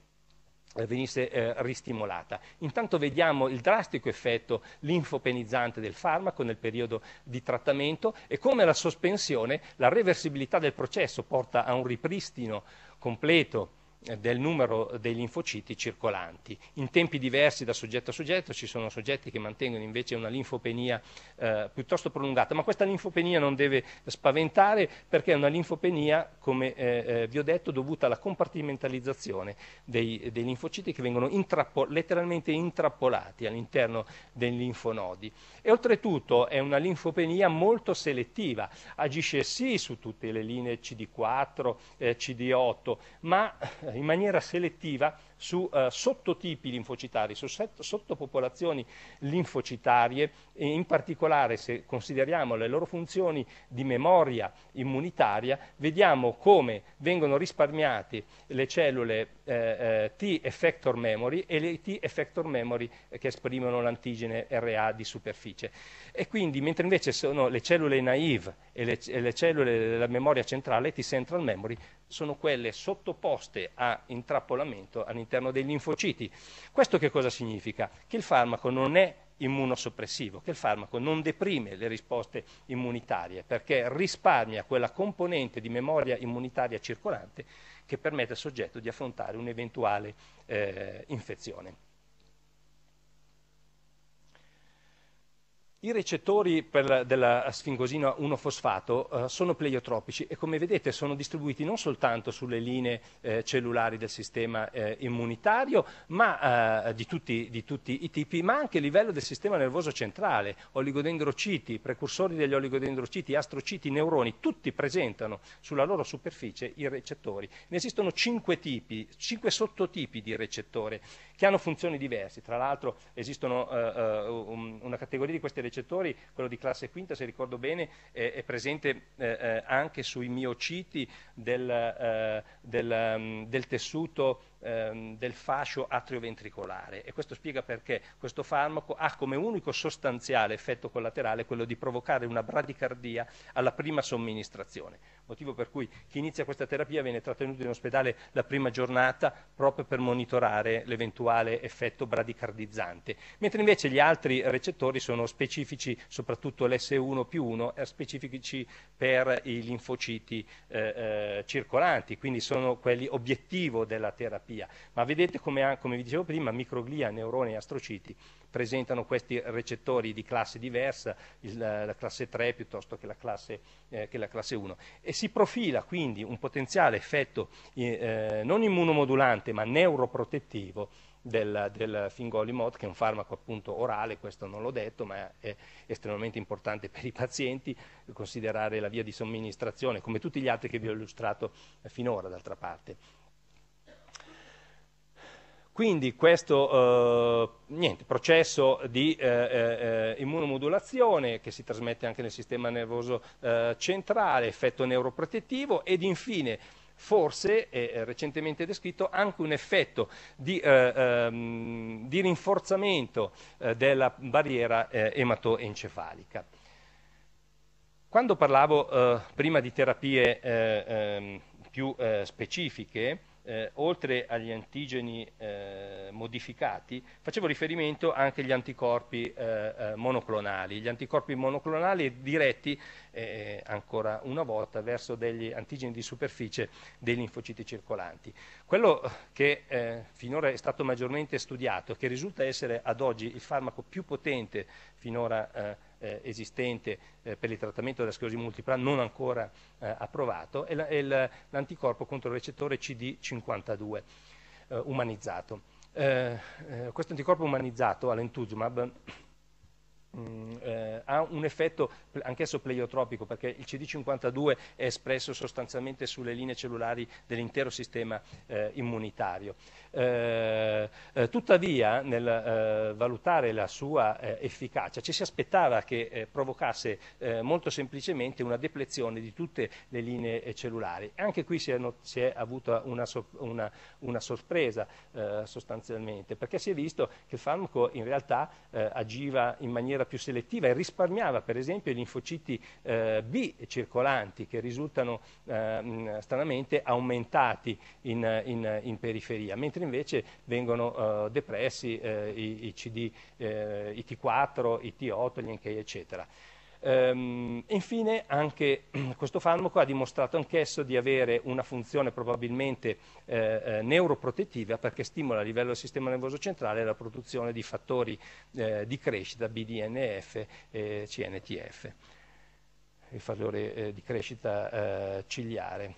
eh, venisse eh, ristimolata. Intanto vediamo il drastico effetto linfopenizzante del farmaco nel periodo di trattamento e come la sospensione, la reversibilità del processo porta a un ripristino completo del numero dei linfociti circolanti. In tempi diversi da soggetto a soggetto ci sono soggetti che mantengono invece una linfopenia eh, piuttosto prolungata, ma questa linfopenia non deve spaventare perché è una linfopenia, come eh, eh vi ho detto, dovuta alla compartimentalizzazione dei, dei linfociti che vengono intrappo, letteralmente intrappolati all'interno dei linfonodi. E oltretutto è una linfopenia molto selettiva, agisce sì su tutte le linee CD4, eh, CD8, ma eh, eh, in maniera selettiva su eh, sottotipi linfocitari, su set, sottopopolazioni linfocitarie, e in particolare se consideriamo le loro funzioni di memoria immunitaria, vediamo come vengono risparmiate le cellule eh, eh T effector memory e le T effector memory che esprimono l'antigene RA di superficie. E quindi, mentre invece sono le cellule naive e le, e le cellule della memoria centrale, T central memory, sono quelle sottoposte a intrappolamento, all'interno all'interno dei linfociti. Questo che cosa significa? Che il farmaco non è immunosoppressivo, che il farmaco non deprime le risposte immunitarie perché risparmia quella componente di memoria immunitaria circolante che permette al soggetto di affrontare un'eventuale eh, infezione. I recettori per, della sfingosina 1-fosfato eh, sono pleiotropici e come vedete sono distribuiti non soltanto sulle linee eh, cellulari del sistema eh, immunitario ma, eh, di, tutti, di, tutti, i tipi, ma anche a livello del sistema nervoso centrale, oligodendrociti, precursori degli oligodendrociti, astrociti, neuroni, tutti presentano sulla loro superficie i recettori. Ne esistono cinque tipi, cinque sottotipi di recettore che hanno funzioni diverse. Tra l'altro esistono eh, um, una categoria di questi recettori, quello di classe quinta, se ricordo bene, eh, è presente eh, eh, anche sui miociti del, eh, del, mm, del tessuto ehm, del fascio atrioventricolare e questo spiega perché questo farmaco ha come unico sostanziale effetto collaterale quello di provocare una bradicardia alla prima somministrazione, motivo per cui chi inizia questa terapia viene trattenuto in ospedale la prima giornata proprio per monitorare l'eventuale effetto bradicardizzante, mentre invece gli altri recettori sono specifici, soprattutto l'S1 più 1, eh, specifici per i linfociti eh, eh, circolanti, quindi sono quelli obiettivo della terapia terapia. Ma vedete come, come vi dicevo prima, microglia, neuroni e astrociti presentano questi recettori di classe diversa, il, la classe 3 piuttosto che la classe, eh, che la classe, 1. E si profila quindi un potenziale effetto eh, eh, non immunomodulante ma neuroprotettivo del, del fingolimod, che è un farmaco appunto orale, questo non l'ho detto, ma è estremamente importante per i pazienti, considerare la via di somministrazione come tutti gli altri che vi ho illustrato finora, d'altra parte. Quindi questo eh, niente, processo di eh, eh, eh, immunomodulazione che si trasmette anche nel sistema nervoso eh, centrale, effetto neuroprotettivo ed infine forse è eh, recentemente descritto anche un effetto di, ehm, di rinforzamento della barriera ematoencefalica. Quando parlavo prima di terapie ehm, più specifiche, eh, oltre agli antigeni eh, modificati, facevo riferimento anche agli anticorpi eh, eh monoclonali, gli anticorpi monoclonali diretti eh, eh, ancora una volta verso degli antigeni di superficie dei linfociti circolanti. Quello che finora è stato maggiormente studiato, che risulta essere ad oggi il farmaco più potente finora eh, esistente eh, per il trattamento della sclerosi multipla non ancora eh, approvato, e, l'anticorpo contro il recettore CD52 eh, umanizzato. Eh, questo anticorpo umanizzato, all'entuzumab, Mm, eh, ha un effetto anch'esso pleiotropico perché il CD52 è espresso sostanzialmente sulle linee cellulari dell'intero sistema eh, immunitario. Eh, eh tuttavia nel eh, valutare la sua efficacia ci si aspettava che provocasse molto semplicemente una deplezione di tutte le linee cellulari. Anche qui si è, not- si è avuta una, una, una sorpresa sostanzialmente perché si è visto che il farmaco in realtà agiva in maniera più selettiva e risparmiava per esempio gli infociti eh, B circolanti che risultano eh, stranamente aumentati in, in, in, periferia, mentre invece vengono eh, depressi eh, i, i, CD, eh, i T4, i T8, gli NK eccetera. Ehm, infine anche questo farmaco ha dimostrato anch'esso di avere una funzione probabilmente eh, eh, neuroprotettiva perché stimola a livello del sistema nervoso centrale la produzione di fattori eh, di crescita BDNF e CNTF, il fattore eh, di crescita eh, ciliare.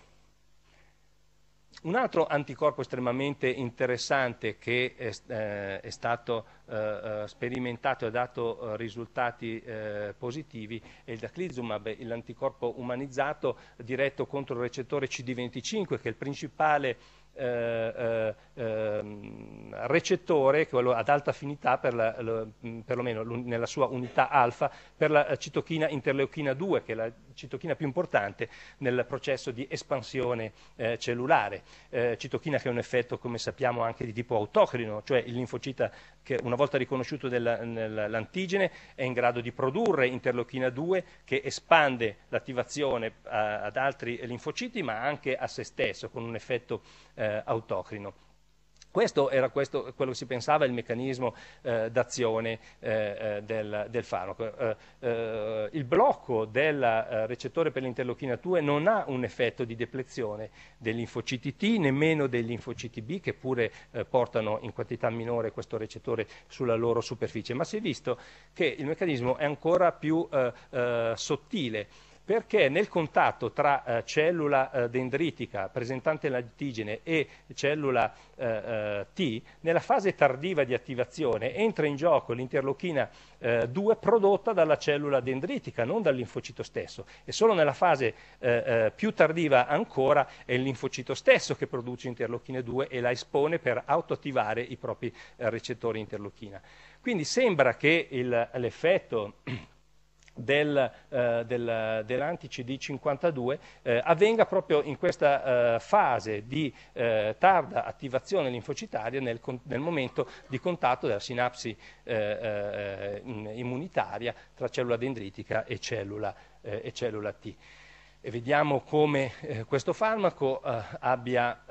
Un altro anticorpo estremamente interessante che è, eh, è stato eh, eh sperimentato e ha dato eh, risultati eh, positivi è il daclizumab, l'anticorpo umanizzato diretto contro il recettore CD25 che è il principale eh, ehm, recettore, quello ad alta affinità per la, la, mm, perlomeno nella sua unità alfa, per la citochina interleuchina 2, che è la citochina più importante nel processo di espansione eh, cellulare. Eh, citochina che ha un effetto, come sappiamo, anche di tipo autocrino, cioè il linfocita che una volta riconosciuto l'antigene è in grado di produrre interleuchina 2 che espande l'attivazione ad altri linfociti ma anche a se stesso con un effetto eh, autocrino. Questo era questo, quello che si pensava il meccanismo eh, d'azione eh, eh del, del, farmaco. Eh, eh il blocco del eh, recettore per l'interleuchina 2 non ha un effetto di deplezione dei T, nemmeno dei linfociti B, che pure portano in quantità minore questo recettore sulla loro superficie, ma si è visto che il meccanismo è ancora più sottile perché nel contatto tra eh, cellula eh, dendritica presentante l'antigene e cellula eh, eh, T, nella fase tardiva di attivazione entra in gioco l'interleuchina 2 eh, prodotta dalla cellula dendritica, non dal linfocito stesso. E solo nella fase eh, più tardiva ancora è il linfocito stesso che produce interlochina 2 e la espone per autoattivare i propri recettori interlochina. Quindi sembra che il, l'effetto del, eh, del, dell'anti-CD52 eh, avvenga proprio in questa eh, fase di eh, tarda attivazione linfocitaria nel, nel, momento di contatto della sinapsi eh, eh, immunitaria tra cellula dendritica e cellula, e cellula T. E vediamo come eh, questo farmaco eh, abbia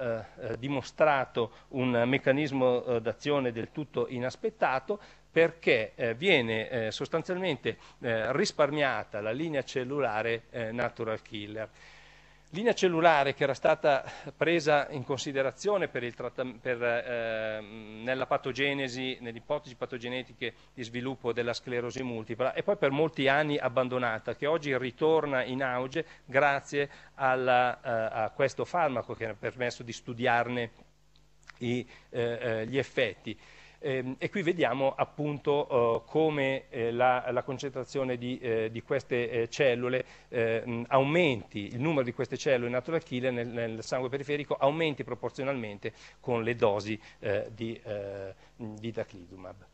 eh, dimostrato un meccanismo d'azione del tutto inaspettato perché eh, viene eh, sostanzialmente eh, risparmiata la linea cellulare eh, natural killer. Linea cellulare che era stata presa in considerazione trattam- per, ehm, nella patogenesi, nelle ipotesi patogenetiche di sviluppo della sclerosi multipla e poi per molti anni abbandonata, che oggi ritorna in auge grazie alla, eh, a questo farmaco che ha permesso di studiarne i, eh, gli effetti. E, ehm, e qui vediamo appunto eh, come eh, la, la, concentrazione di, eh, di queste eh, cellule eh, mh, aumenti, il numero di queste cellule natural killer nel, nel sangue periferico aumenti proporzionalmente con le dosi eh, di, di daclizumab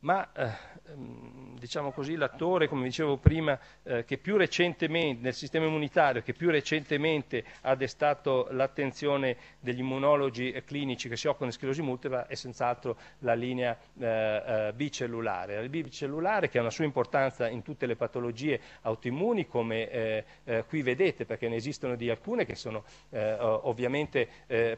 ma eh, mm, diciamo così, l'attore, come dicevo prima, eh, che più recentemente nel sistema immunitario, che più recentemente ha destato l'attenzione degli immunologi clinici che si occupano di sclerosi multipla è senz'altro la linea eh, eh, bicellulare. La bicellulare che ha una sua importanza in tutte le patologie autoimmuni, come eh, eh, qui vedete, perché ne esistono di alcune che sono ovviamente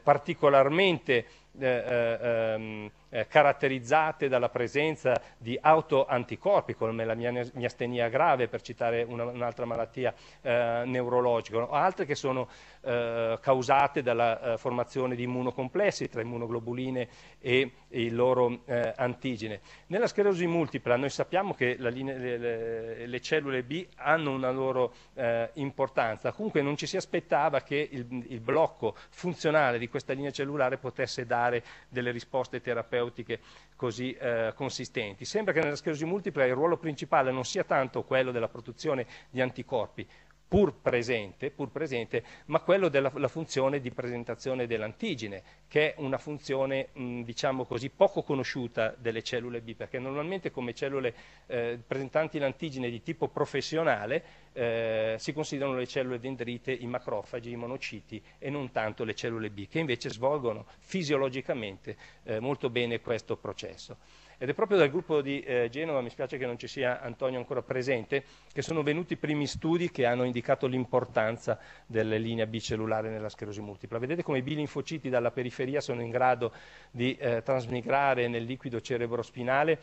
particolarmente eh, eh, ehm, eh, caratterizzate dalla presenza di autoanticorpi, come la miastenia grave, per citare una, un'altra malattia eh, neurologica, o altre che sono eh, causate dalla eh, formazione di immunocomplessi tra immunoglobuline e, e il loro eh, antigene. Nella sclerosi multipla noi sappiamo che linea, le, le, cellule B hanno una loro eh, importanza, comunque non ci si aspettava che il, il blocco funzionale di questa linea cellulare potesse dare delle risposte terapeutiche così eh, consistenti. Sembra che nella sclerosi multipla il ruolo principale non sia tanto quello della produzione di anticorpi, pur presente, pur presente ma quello della funzione di presentazione dell'antigene, che è una funzione mh, diciamo così, poco conosciuta delle cellule B, perché normalmente come cellule eh, presentanti l'antigene di tipo professionale eh, si considerano le cellule dendrite, i macrofagi, i monociti e non tanto le cellule B, che invece svolgono fisiologicamente eh, molto bene questo processo. Ed è proprio dal gruppo di eh, Genova, mi spiace che non ci sia Antonio ancora presente, che sono venuti i primi studi che hanno indicato l'importanza delle linee bicellulari nella sclerosi multipla. Vedete come i bilinfociti dalla periferia sono in grado di eh, trasmigrare nel liquido cerebrospinale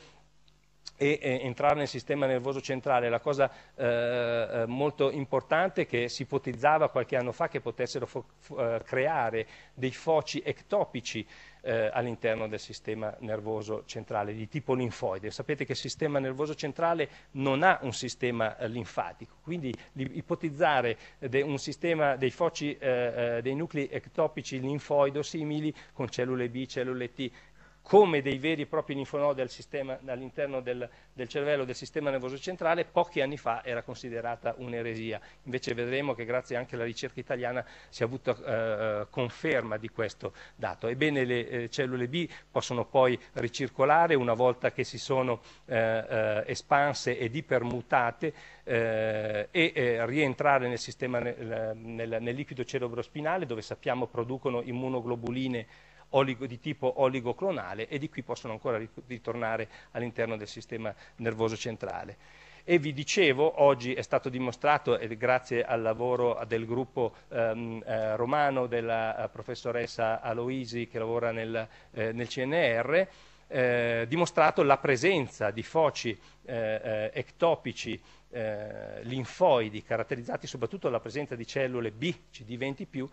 e, entrare nel sistema nervoso centrale. La cosa eh, eh, molto importante che si ipotizzava qualche anno fa che potessero eh, creare dei foci ectopici eh, all'interno del sistema nervoso centrale di tipo linfoide. Sapete che il sistema nervoso centrale non ha un sistema eh, linfatico, quindi ipotizzare eh, de- un sistema dei foci, eh, eh, dei nuclei ectopici linfoido simili con cellule B, cellule T come dei veri e propri linfonodi all'interno del, del, cervello del sistema nervoso centrale, pochi anni fa era considerata un'eresia. Invece vedremo che grazie anche alla ricerca italiana si è avuta eh, eh, conferma di questo dato. Ebbene, le eh, cellule B possono poi ricircolare una volta che si sono eh, eh espanse ed ipermutate eh, e rientrare nel, sistema, nel, nel, nel liquido cerebrospinale dove sappiamo producono immunoglobuline oligo, di tipo oligoclonale e di qui possono ancora ritornare all'interno del sistema nervoso centrale. E vi dicevo, oggi è stato dimostrato, e grazie al lavoro del gruppo ehm, eh, romano della eh, professoressa Aloisi che lavora nel, eh, nel CNR, eh, dimostrato la presenza di foci eh, eh, ectopici linfoidi, caratterizzati soprattutto dalla presenza di cellule B, CD20+,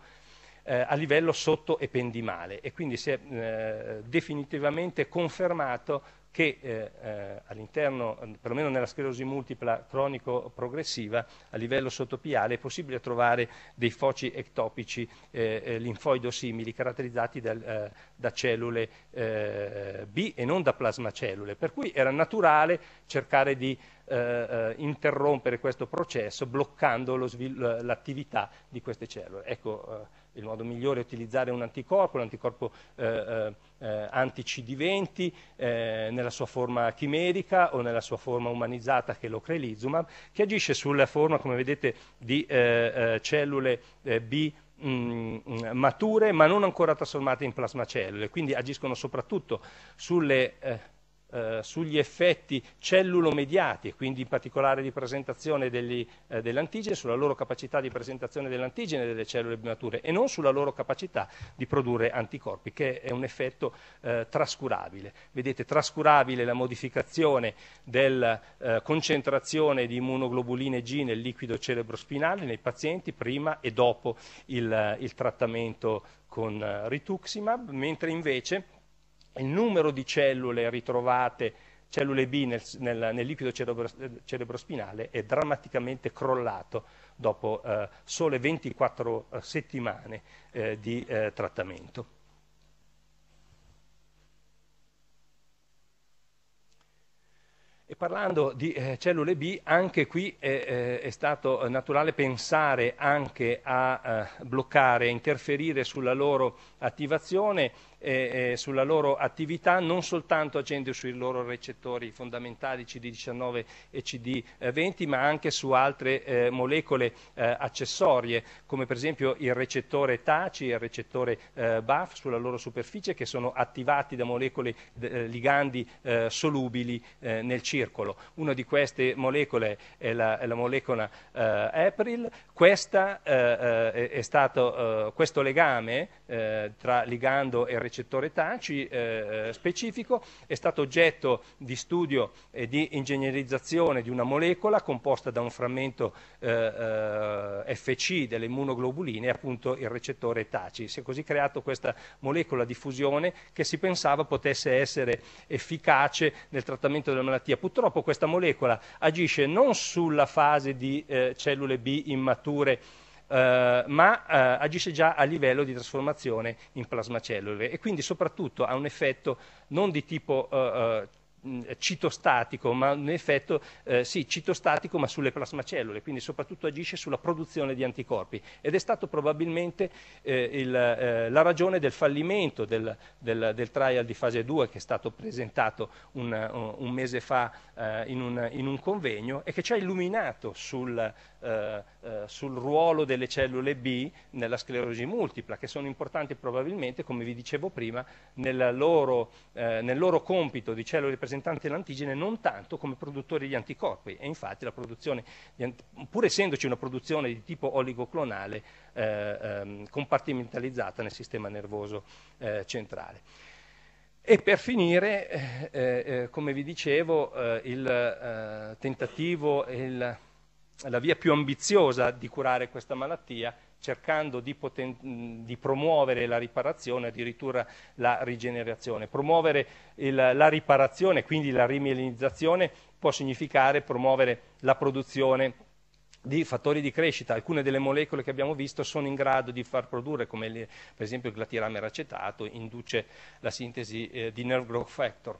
eh, a livello sottoependimale e quindi si è eh, definitivamente confermato che eh, eh all'interno, perlomeno nella sclerosi multipla cronico-progressiva, a livello sottopiale è possibile trovare dei foci ectopici eh, eh, linfoidosimili caratterizzati dal, da cellule B e non da plasmacellule, per cui era naturale cercare di eh, interrompere questo processo bloccando l'attività di queste cellule. Ecco, il modo migliore è utilizzare un anticorpo, l'anticorpo eh, eh, eh anti-CD20 eh, nella sua forma chimerica o nella sua forma umanizzata che è l'ocrelizumab, che agisce sulla forma, come vedete, di eh, eh, cellule B mh, mm, mature ma non ancora trasformate in plasmacellule, quindi agiscono soprattutto sulle eh, sugli effetti cellulomediati, e quindi in particolare di presentazione degli, eh, dell'antigene, sulla loro capacità di presentazione dell'antigene delle cellule mature e non sulla loro capacità di produrre anticorpi, che è un effetto eh, trascurabile. Vedete, trascurabile la modificazione della eh, concentrazione di immunoglobuline G nel liquido cerebrospinale nei pazienti prima e dopo il, il trattamento con eh, rituximab, mentre invece il numero di cellule ritrovate, cellule B nel, nel, nel liquido cerebro, cerebrospinale è drammaticamente crollato dopo eh, sole 24 eh, settimane eh, di eh, trattamento. E parlando di eh, cellule B, anche qui è, eh, è, stato naturale pensare anche a eh, bloccare, interferire sulla loro attivazione eh, sulla loro attività, non soltanto agendo sui loro recettori fondamentali CD19 e CD20, eh, ma anche su altre eh, molecole eh, accessorie, come per esempio il recettore TACI e il recettore eh, BAF sulla loro superficie, che sono attivati da molecole eh, ligandi solubili nel circolo. Una di queste molecole è la, è la molecola April. Questa, è stato, questo legame tra ligando e recettore recettore TACI eh, eh, specifico, è stato oggetto di studio e di ingegnerizzazione di una molecola composta da un frammento eh, eh FC delle immunoglobuline, appunto il recettore TACI. Si è così creato questa molecola di fusione che si pensava potesse essere efficace nel trattamento della malattia. Purtroppo questa molecola agisce non sulla fase di eh, cellule B immature, eh, ma eh, agisce già a livello di trasformazione in plasmacellule e quindi soprattutto ha un effetto non di tipo eh, eh, citostatico, ma un effetto eh, sì, citostatico ma sulle plasmacellule, quindi soprattutto agisce sulla produzione di anticorpi ed è stato probabilmente eh, il, eh, la ragione del fallimento del, del, del, trial di fase 2 che è stato presentato un, eh, un mese fa in un, in, un, convegno e che ci ha illuminato sul eh, eh, sul ruolo delle cellule B nella sclerosi multipla, che sono importanti probabilmente, come vi dicevo prima, nel loro, eh, nel loro compito di cellule rappresentanti dell'antigene, non tanto come produttori di anticorpi. E infatti la produzione, pur essendoci una produzione di tipo oligoclonale eh, ehm, compartimentalizzata nel sistema nervoso eh, centrale. E per finire, come vi dicevo, il tentativo, il la via più ambiziosa di curare questa malattia, cercando di, poten- di promuovere la riparazione, addirittura la rigenerazione. Promuovere il, la riparazione, quindi la rimiellinizzazione, può significare promuovere la produzione di fattori di crescita. Alcune delle molecole che abbiamo visto sono in grado di far produrre, come per esempio il glatiramere acetato, induce la sintesi eh, di nerve growth factor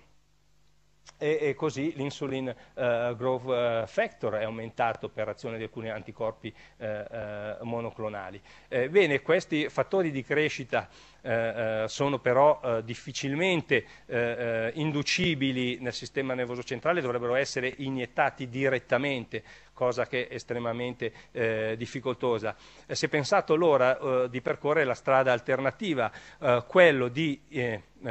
e, e così l'insulin uh, growth eh, factor è aumentato per azione di alcuni anticorpi uh, monoclonali. Eh, bene, questi fattori di crescita eh, sono però eh, difficilmente eh, inducibili nel sistema nervoso centrale, dovrebbero essere iniettati direttamente, cosa che è estremamente difficoltosa. si è pensato allora di percorrere la strada alternativa, quello di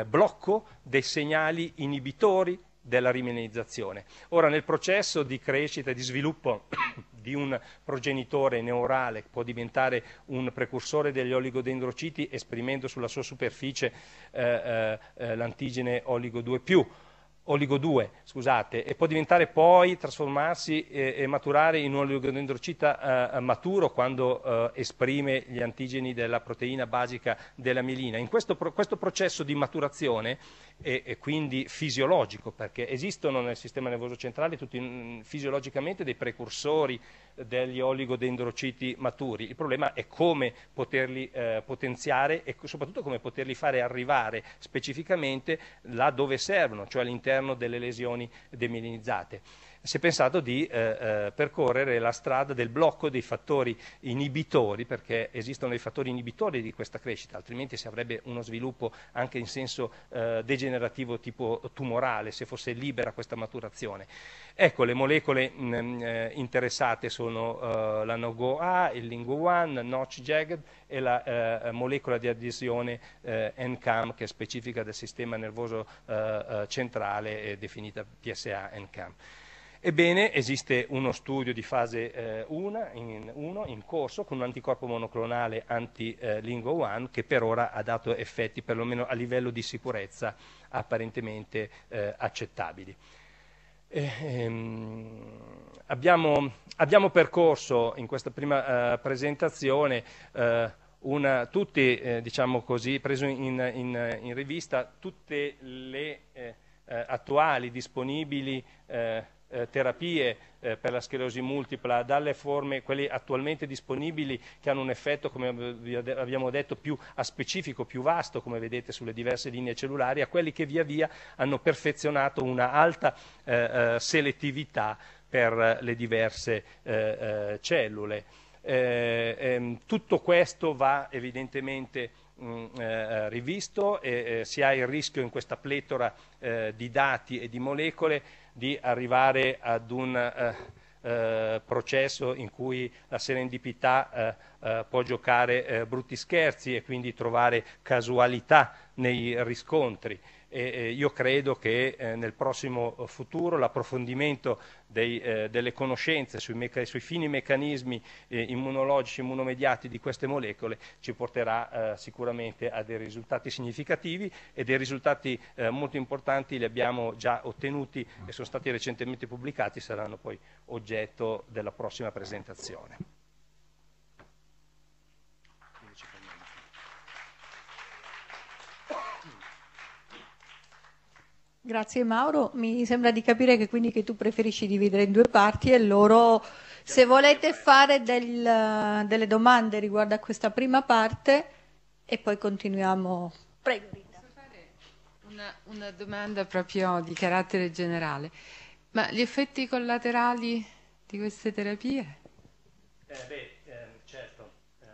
blocco dei segnali inibitori della riminizzazione. Ora, nel processo di crescita e di sviluppo di un progenitore neurale che può diventare un precursore degli oligodendrociti esprimendo sulla sua superficie eh, eh, eh l'antigene oligo 2+, oligo 2, scusate, e può diventare poi, trasformarsi e, e maturare in un oligodendrocita eh, eh, maturo quando eh, esprime gli antigeni della proteina basica della mielina. In questo, pro, questo processo di maturazione e, quindi fisiologico, perché esistono nel sistema nervoso centrale tutti, mm, fisiologicamente dei precursori degli oligodendrociti maturi. Il problema è come poterli eh, potenziare e soprattutto come poterli fare arrivare specificamente là dove servono, cioè all'interno delle lesioni demilinizzate si è pensato di eh, eh, percorrere la strada del blocco dei fattori inibitori, perché esistono dei fattori inibitori di questa crescita, altrimenti si avrebbe uno sviluppo anche in senso eh, degenerativo tipo tumorale, se fosse libera questa maturazione. Ecco, le molecole mh, mm, mm, eh, interessate sono eh, la NoGo A, il Lingo1, Notch Jagged e la eh, molecola di adesione NCAM, che è specifica del sistema nervoso centrale, definita PSA-NCAM. Ebbene, esiste uno studio di fase 1 eh, in, in, corso con un anticorpo monoclonale anti-Lingo 1 che per ora ha dato effetti, perlomeno a livello di sicurezza, apparentemente eh, accettabili. Eh, ehm, abbiamo, abbiamo, percorso in questa prima eh, presentazione eh, una, tutti, eh, diciamo così, preso in, in, in, rivista tutte le eh, eh, attuali disponibili eh, terapie eh, per la sclerosi multipla, dalle forme, quelle attualmente disponibili che hanno un effetto, come abbiamo detto, più a specifico, più vasto, come vedete sulle diverse linee cellulari, a quelli che via via hanno perfezionato una alta eh, eh selettività per eh, le diverse eh, cellule. Ehm, tutto questo va evidentemente mm, eh, rivisto e eh, si ha il rischio in questa pletora eh, di dati e di molecole di arrivare ad un eh, eh, processo in cui la serendipità eh, eh può giocare eh, brutti scherzi e quindi trovare casualità nei riscontri e io credo che eh, nel prossimo futuro l'approfondimento dei, eh, delle conoscenze sui, meca- sui fini meccanismi eh, immunologici, e immunomediati di queste molecole ci porterà sicuramente a dei risultati significativi e dei risultati molto importanti li abbiamo già ottenuti e sono stati recentemente pubblicati, e saranno poi oggetto della prossima presentazione. Grazie Mauro, mi sembra di capire che quindi che tu preferisci dividere in due parti e loro se volete fare del, delle domande riguardo a questa prima parte e poi continuiamo. Prego. Rita. Una, una domanda proprio di carattere generale, ma gli effetti collaterali di queste terapie? Eh beh, eh, certo, eh,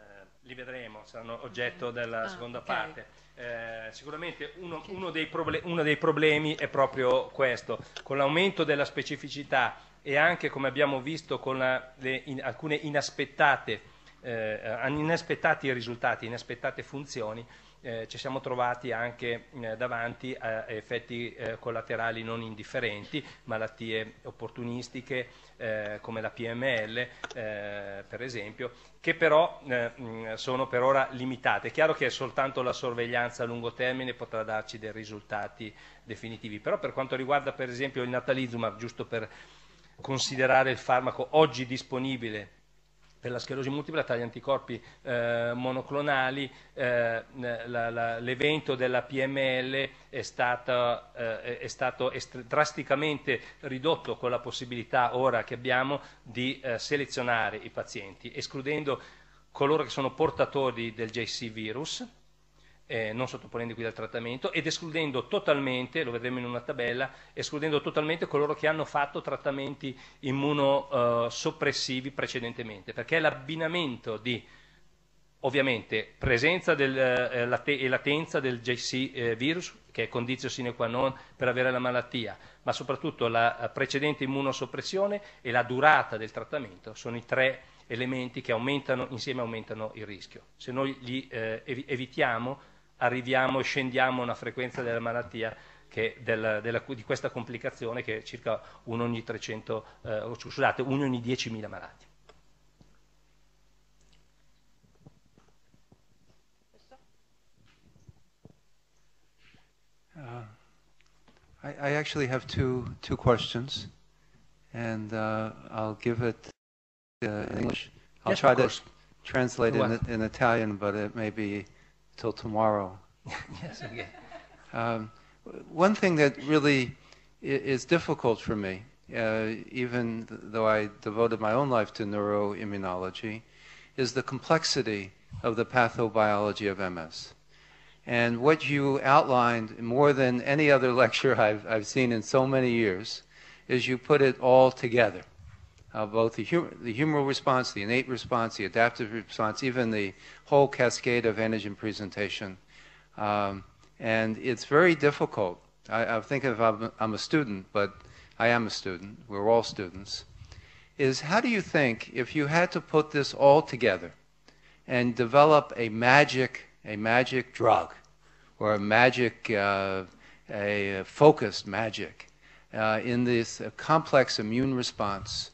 li vedremo, saranno oggetto della ah, seconda okay. parte eh, sicuramente uno, uno, dei proble- uno, dei problemi è proprio questo, con l'aumento della specificità e anche come abbiamo visto con la, le, in, alcune inaspettate, eh, eh inaspettati risultati, inaspettate funzioni, eh, ci siamo trovati anche eh, davanti a effetti eh, collaterali non indifferenti, malattie opportunistiche eh, come la PML eh, per esempio, che però mh, sono per ora limitate. È chiaro che soltanto la sorveglianza a lungo termine potrà darci dei risultati definitivi, però per quanto riguarda per esempio il natalizumab, giusto per considerare il farmaco oggi disponibile per la sclerosi multipla tra gli anticorpi eh, monoclonali eh, l'evento della PML è, stata, eh, è stato drasticamente ridotto con la possibilità ora che abbiamo di eh, selezionare i pazienti, escludendo coloro che sono portatori del JC virus, eh, non sottoponendo qui dal trattamento ed escludendo totalmente, lo vedremo in una tabella, escludendo totalmente coloro che hanno fatto trattamenti immunosoppressivi eh, precedentemente, perché è l'abbinamento di ovviamente presenza del, eh, eh e latenza del JC eh, virus, che è condizio sine qua non per avere la malattia, ma soprattutto la eh, precedente immunosoppressione e la durata del trattamento sono i tre elementi che aumentano, insieme aumentano il rischio. Se noi li evitiamo arriviamo, e scendiamo a una frequenza della malattia della, della, di questa complicazione che è circa uno ogni 300, eh, scusate, uno ogni 10.000 malati. Uh, I, I actually have two, two questions, and uh, I'll give it uh, in English. I'll yes, try to translate in, in Italian, but it may be till tomorrow. yes, okay. Um, one thing that really is difficult for me, uh, even though I devoted my own life to neuroimmunology, is the complexity of the pathobiology of MS. And what you outlined more than any other lecture I've, I've seen in so many years is you put it all together uh, both the, hum- the humoral response, the innate response, the adaptive response, even the whole cascade of antigen presentation. Um, and it's very difficult. I, I think if I'm, I'm a student, but I am a student, we're all students, is how do you think if you had to put this all together and develop a magic, a magic drug or a magic, uh, a focused magic uh, in this uh, complex immune response,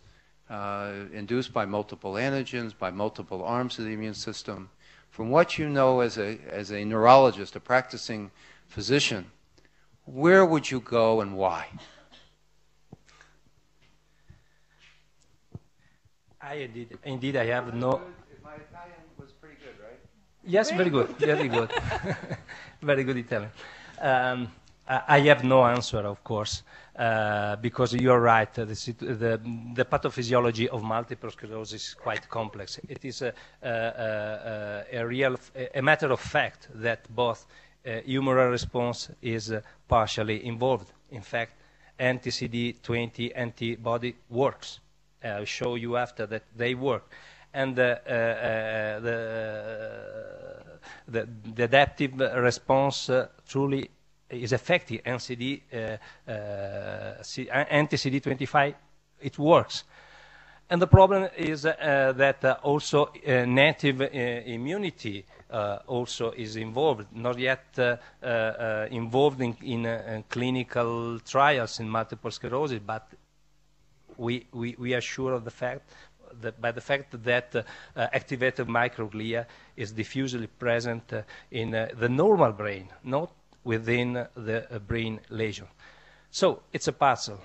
uh, induced by multiple antigens, by multiple arms of the immune system. From what you know as a, as a neurologist, a practicing physician, where would you go and why? I indeed, indeed I have no. My Italian was pretty good, right? Yes, very good, very good, very good Italian. Um, I have no answer, of course, uh, because you're right. The, the, the, pathophysiology of multiple sclerosis is quite complex. It is a, a, a, a real, a matter of fact that both uh, humoral response is uh, partially involved. In fact, anti-CD20 antibody works. Uh, I'll show you after that they work. And uh, uh, the, the, the adaptive response truly is effective and uh, uh, uh, anti-CD25, it works. And the problem is that also native immunity also is involved, not yet involved in, in clinical trials in multiple sclerosis, but we, we, we are sure of the fact that by the fact that uh, activated microglia is diffusely present uh, in uh, the normal brain, not within the uh, brain lesion. So it's a puzzle.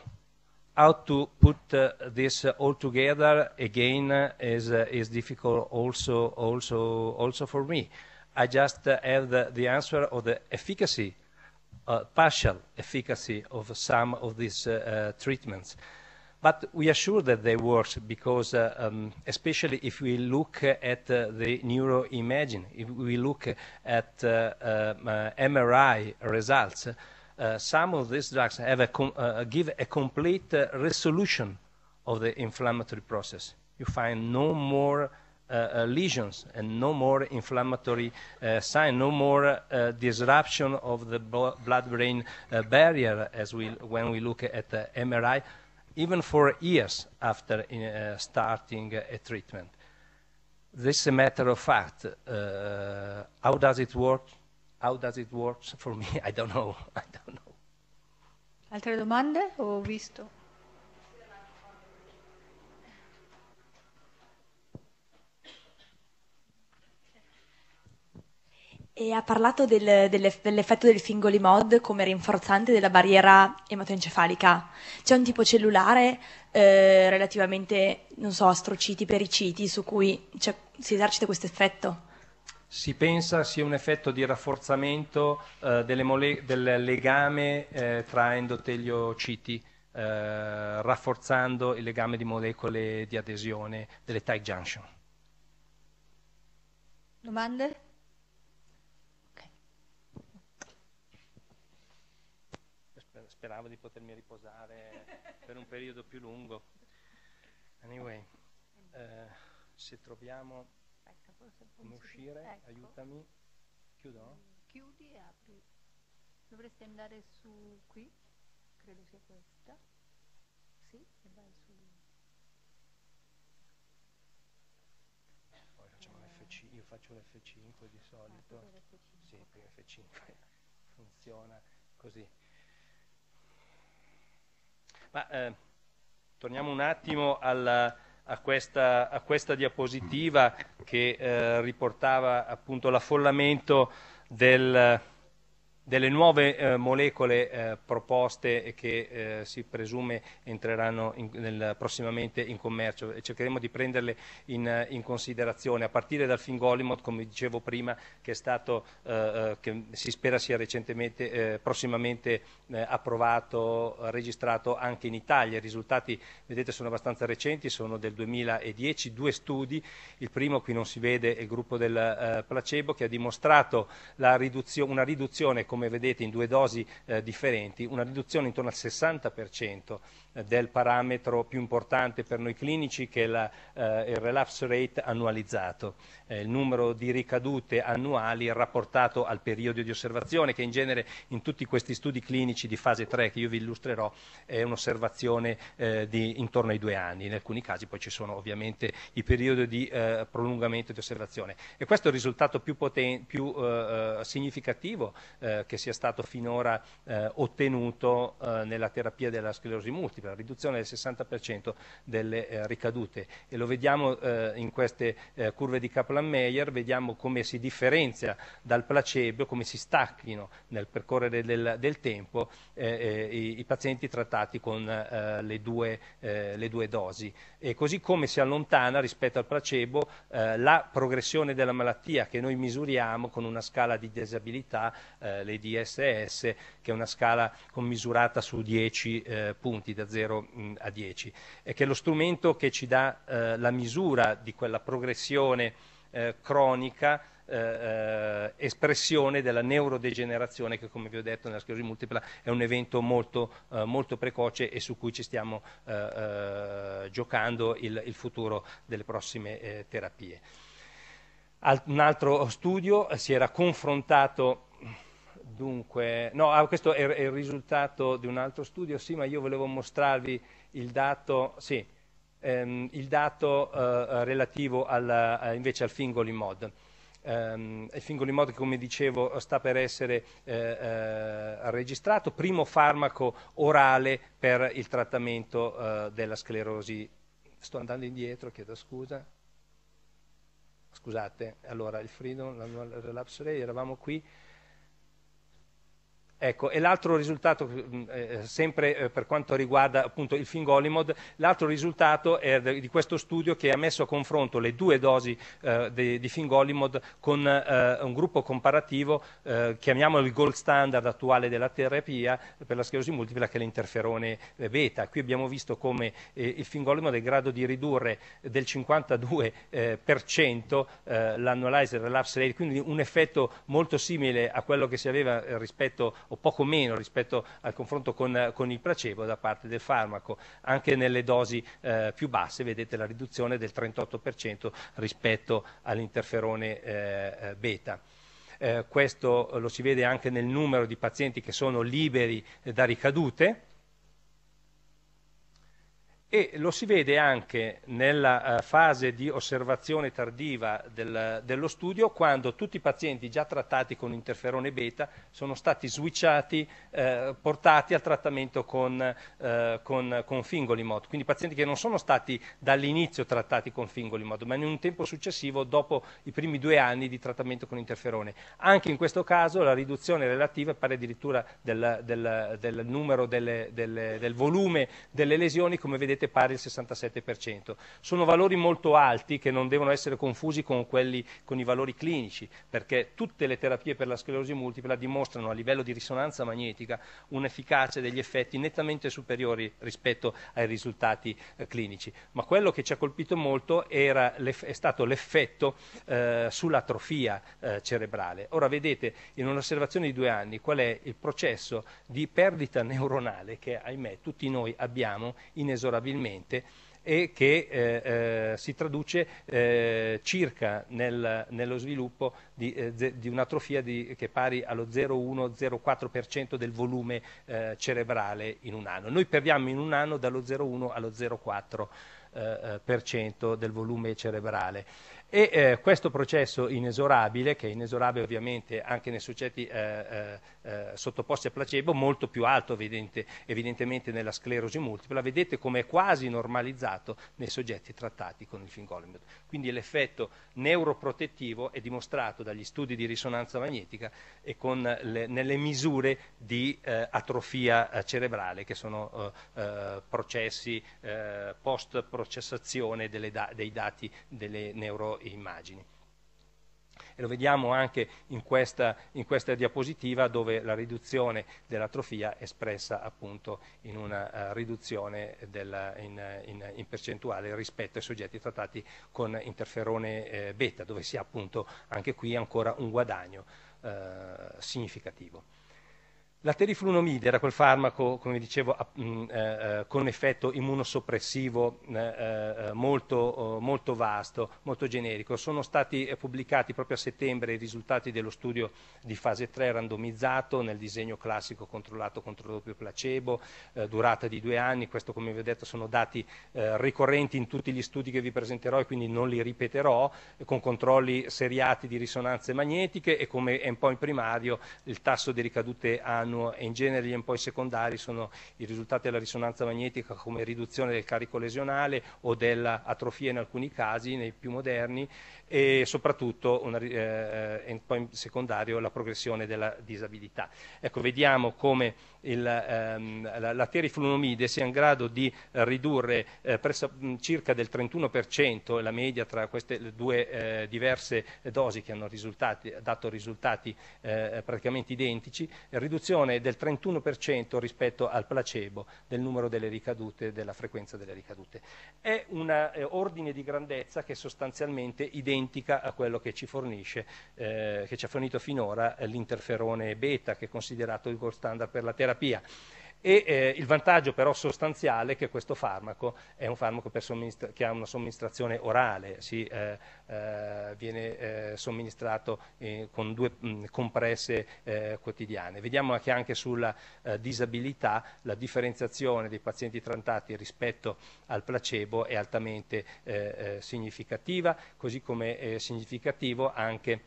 How to put uh, this all together again uh, is is difficult also also also for me. I just have the, the answer of the efficacy, partial efficacy of some of these treatments. But we are sure that they work because, uh, um, especially if we look at uh, the neuroimaging, if we look at uh, MRI um, uh, results, uh, some of these drugs have a give a complete resolution of the inflammatory process. You find no more uh, lesions and no more inflammatory uh, sign, no more uh, disruption of the blood-brain barrier as we, when we look at the MRI even for years after uh, starting a treatment. This is a matter of fact. Uh, how does it work? How does it work for me? I don't know. I don't know. Altre domande o visto? E ha parlato del, dell'effetto del fingoli mod come rinforzante della barriera ematoencefalica. C'è un tipo cellulare eh, relativamente, non so, astrociti, periciti, su cui cioè, si esercita questo effetto? Si pensa sia un effetto di rafforzamento eh, mole- del legame eh, tra endoteliociti, eh, rafforzando il legame di molecole di adesione delle tight junction. Domande? speravo di potermi riposare per un periodo più lungo. Anyway, eh, se troviamo come uscire, ecco. aiutami. Chiudo? Mm, chiudi e apri. Dovresti andare su qui, credo sia questa. Sì, e vai su. Poi facciamo eh. l'F5, io faccio l'F5 di solito. Ah, F5. Sì, okay. F5 funziona così. Ma, eh, torniamo un attimo alla, a, questa, a, questa, diapositiva che eh, riportava appunto l'affollamento del delle nuove eh, molecole eh, proposte che eh, si presume entreranno in, nel, prossimamente in commercio e cercheremo di prenderle in, eh, in, considerazione a partire dal fingolimod come dicevo prima che, stato, eh, eh, che si spera sia prossimamente approvato, registrato anche in Italia. I risultati vedete sono abbastanza recenti, sono del 2010, due studi, il primo qui non si vede è il gruppo del placebo che ha dimostrato riduzio, una riduzione come vedete in due dosi eh, differenti, una riduzione intorno al 60% del parametro più importante per noi clinici che è la, eh, il relapse rate annualizzato, eh, il numero di ricadute annuali rapportato al periodo di osservazione che in genere in tutti questi studi clinici di fase 3 che io vi illustrerò è un'osservazione eh, di intorno ai due anni, in alcuni casi poi ci sono ovviamente i periodi di eh, prolungamento di osservazione e questo è il risultato più, poten- più eh, eh, significativo che sia stato finora ottenuto nella terapia della sclerosi multipla significa la riduzione del 60% delle eh, ricadute e lo vediamo eh, in queste eh, curve di Kaplan-Meier, vediamo come si differenzia dal placebo, come si stacchino nel percorrere del, del tempo eh, eh, i, i, pazienti trattati con eh, le due, le, due, dosi e così come si allontana rispetto al placebo la progressione della malattia che noi misuriamo con una scala di disabilità, le DSS, che è una scala commisurata su 10 punti da 0 mm, a 10 e che è lo strumento che ci dà eh, la misura di quella progressione eh, cronica eh, eh, espressione della neurodegenerazione che come vi ho detto nella sclerosi multipla è un evento molto, eh, molto precoce e su cui ci stiamo eh, eh giocando il, il, futuro delle prossime eh, terapie. Al, un altro studio si era confrontato Dunque, no, ah, questo è, è, il risultato di un altro studio, sì, ma io volevo mostrarvi il dato, sì, ehm, il dato eh, relativo al, eh, invece al Fingoli Mod. Um, ehm, il Fingoli Mod, come dicevo, sta per essere eh, eh, registrato, primo farmaco orale per il trattamento eh, della sclerosi. Sto andando indietro, chiedo scusa scusate, allora il freedom, l'annual relapse rate, eravamo qui, Ecco, e l'altro risultato, eh, sempre eh, per quanto riguarda appunto, il Fingolimod, l'altro risultato è di questo studio che ha messo a confronto le due dosi eh, di, di, Fingolimod con eh, un gruppo comparativo, eh, chiamiamolo il gold standard attuale della terapia per la sclerosi multipla che è l'interferone eh, beta. Qui abbiamo visto come il Fingolimod è in grado di ridurre del 52% l'annualized relapse rate, quindi un effetto molto simile a quello che si aveva rispetto a o poco meno rispetto al confronto con, con il placebo da parte del farmaco. Anche nelle dosi eh, più basse vedete la riduzione del 38% rispetto all'interferone eh, eh, beta. Eh, questo lo si vede anche nel numero di pazienti che sono liberi da ricadute e lo si vede anche nella eh, fase di osservazione tardiva del, dello studio quando tutti i pazienti già trattati con interferone beta sono stati switchati, eh, portati al trattamento con, eh, con, con fingolimod, quindi pazienti che non sono stati dall'inizio trattati con fingolimod, ma in un tempo successivo dopo i primi due anni di trattamento con interferone. Anche in questo caso la riduzione relativa pare addirittura del, del, del numero delle, delle, del volume delle lesioni, come vedete 2007 pari al 67%. Sono valori molto alti che non devono essere confusi con, quelli, con i valori clinici, perché tutte le terapie per la sclerosi multipla dimostrano a livello di risonanza magnetica un'efficacia degli effetti nettamente superiori rispetto ai risultati eh, clinici. Ma quello che ci ha colpito molto era, è stato l'effetto eh, sull'atrofia eh, cerebrale. Ora vedete in un'osservazione di due anni qual è il processo di perdita neuronale che ahimè tutti noi abbiamo inesorabilmente probabilmente e che eh, eh, si traduce eh, circa nel, nello sviluppo di, eh, di un'atrofia di, che è pari allo 0,1-0,4% del volume eh, cerebrale in un anno. Noi perdiamo in un anno dallo 0,1 allo 0,4% eh, del volume cerebrale. E questo processo inesorabile, che è inesorabile ovviamente anche nei soggetti eh, sottoposti a placebo molto più alto evidente, evidentemente nella sclerosi multipla, vedete come è quasi normalizzato nei soggetti trattati con il fingolimod. Quindi l'effetto neuroprotettivo è dimostrato dagli studi di risonanza magnetica e le, nelle misure di eh, atrofia eh, cerebrale, che sono eh, eh processi eh, post-processazione da, dei dati delle neuroimmagini e lo vediamo anche in questa, in questa diapositiva dove la riduzione dell'atrofia è espressa appunto in una uh, riduzione della, in, in, in, percentuale rispetto ai soggetti trattati con interferone eh, beta, dove si ha appunto anche qui ancora un guadagno eh, significativo. La teriflunomide era quel farmaco, come dicevo, eh, eh, con effetto immunosoppressivo eh, molto, molto, vasto, molto generico. Sono stati pubblicati proprio a settembre i risultati dello studio di fase 3 randomizzato nel disegno classico controllato contro doppio placebo, durata di due anni. Questo, come vi ho detto, sono dati ricorrenti in tutti gli studi che vi presenterò e quindi non li ripeterò, con controlli seriati di risonanze magnetiche e come è un po' in primario il tasso di ricadute annuale annuo e in genere gli endpoint secondari sono i risultati della risonanza magnetica come riduzione del carico lesionale o dell'atrofia in alcuni casi, nei più moderni, e soprattutto un eh, endpoint eh, secondario la progressione della disabilità. Ecco, vediamo come il, ehm, la, la terifluonomide sia in grado di ridurre eh, presso, mh, circa del 31% la media tra queste due eh, diverse dosi che hanno risultati, dato risultati eh, praticamente identici, riduzione del 31% rispetto al placebo del numero delle ricadute della frequenza delle ricadute. È un eh, ordine di grandezza che è sostanzialmente identica a quello che ci fornisce, eh, che ci ha fornito finora l'interferone beta che è considerato il gold standard per la terapia terapia. E, eh, il vantaggio però sostanziale è che questo farmaco è un farmaco somministra- che ha una somministrazione orale, si, eh, eh, viene eh, somministrato eh, con due mh, mm, compresse eh, quotidiane. Vediamo che anche sulla disabilità la differenziazione dei pazienti trattati rispetto al placebo è altamente significativa, così come è significativo anche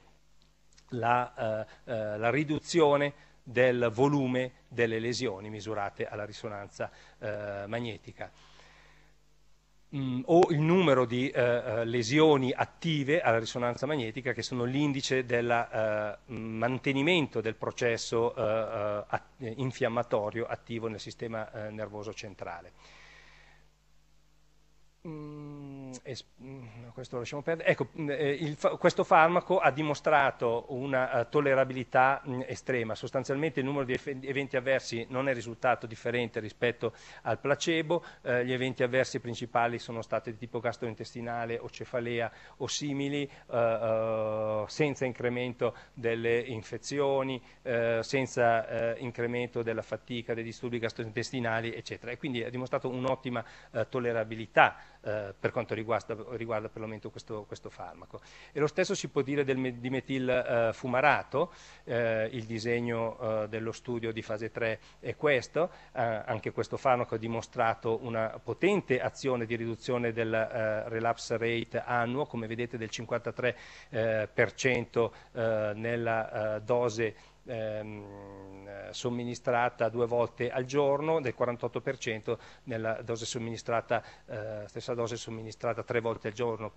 la, la riduzione del volume delle lesioni misurate alla risonanza eh, magnetica mm, o il numero di eh, eh, lesioni attive alla risonanza magnetica che sono l'indice del eh, mantenimento del processo eh, eh, infiammatorio attivo nel sistema nervoso centrale. Mm, es- mm, questo lasciamo perdere. Ecco, mm, eh, il, questo farmaco ha dimostrato una uh, tollerabilità mh, mm, estrema. Sostanzialmente il numero di eventi avversi non è risultato differente rispetto al placebo. Eh, gli eventi avversi principali sono stati di tipo gastrointestinale o cefalea o simili, eh, uh, senza incremento delle infezioni, eh, senza incremento della fatica, dei disturbi gastrointestinali, eccetera. E quindi ha dimostrato un'ottima tollerabilità. Eh, per quanto riguarda, riguarda per questo, questo, farmaco. E lo stesso si può dire del dimetil eh, fumarato, eh, il disegno dello studio di fase 3 è questo, anche questo farmaco ha dimostrato una potente azione di riduzione del relapse rate annuo, come vedete del 53% nella dose ehm, somministrata due volte al giorno, del 48% nella dose somministrata, eh, stessa dose somministrata tre volte al giorno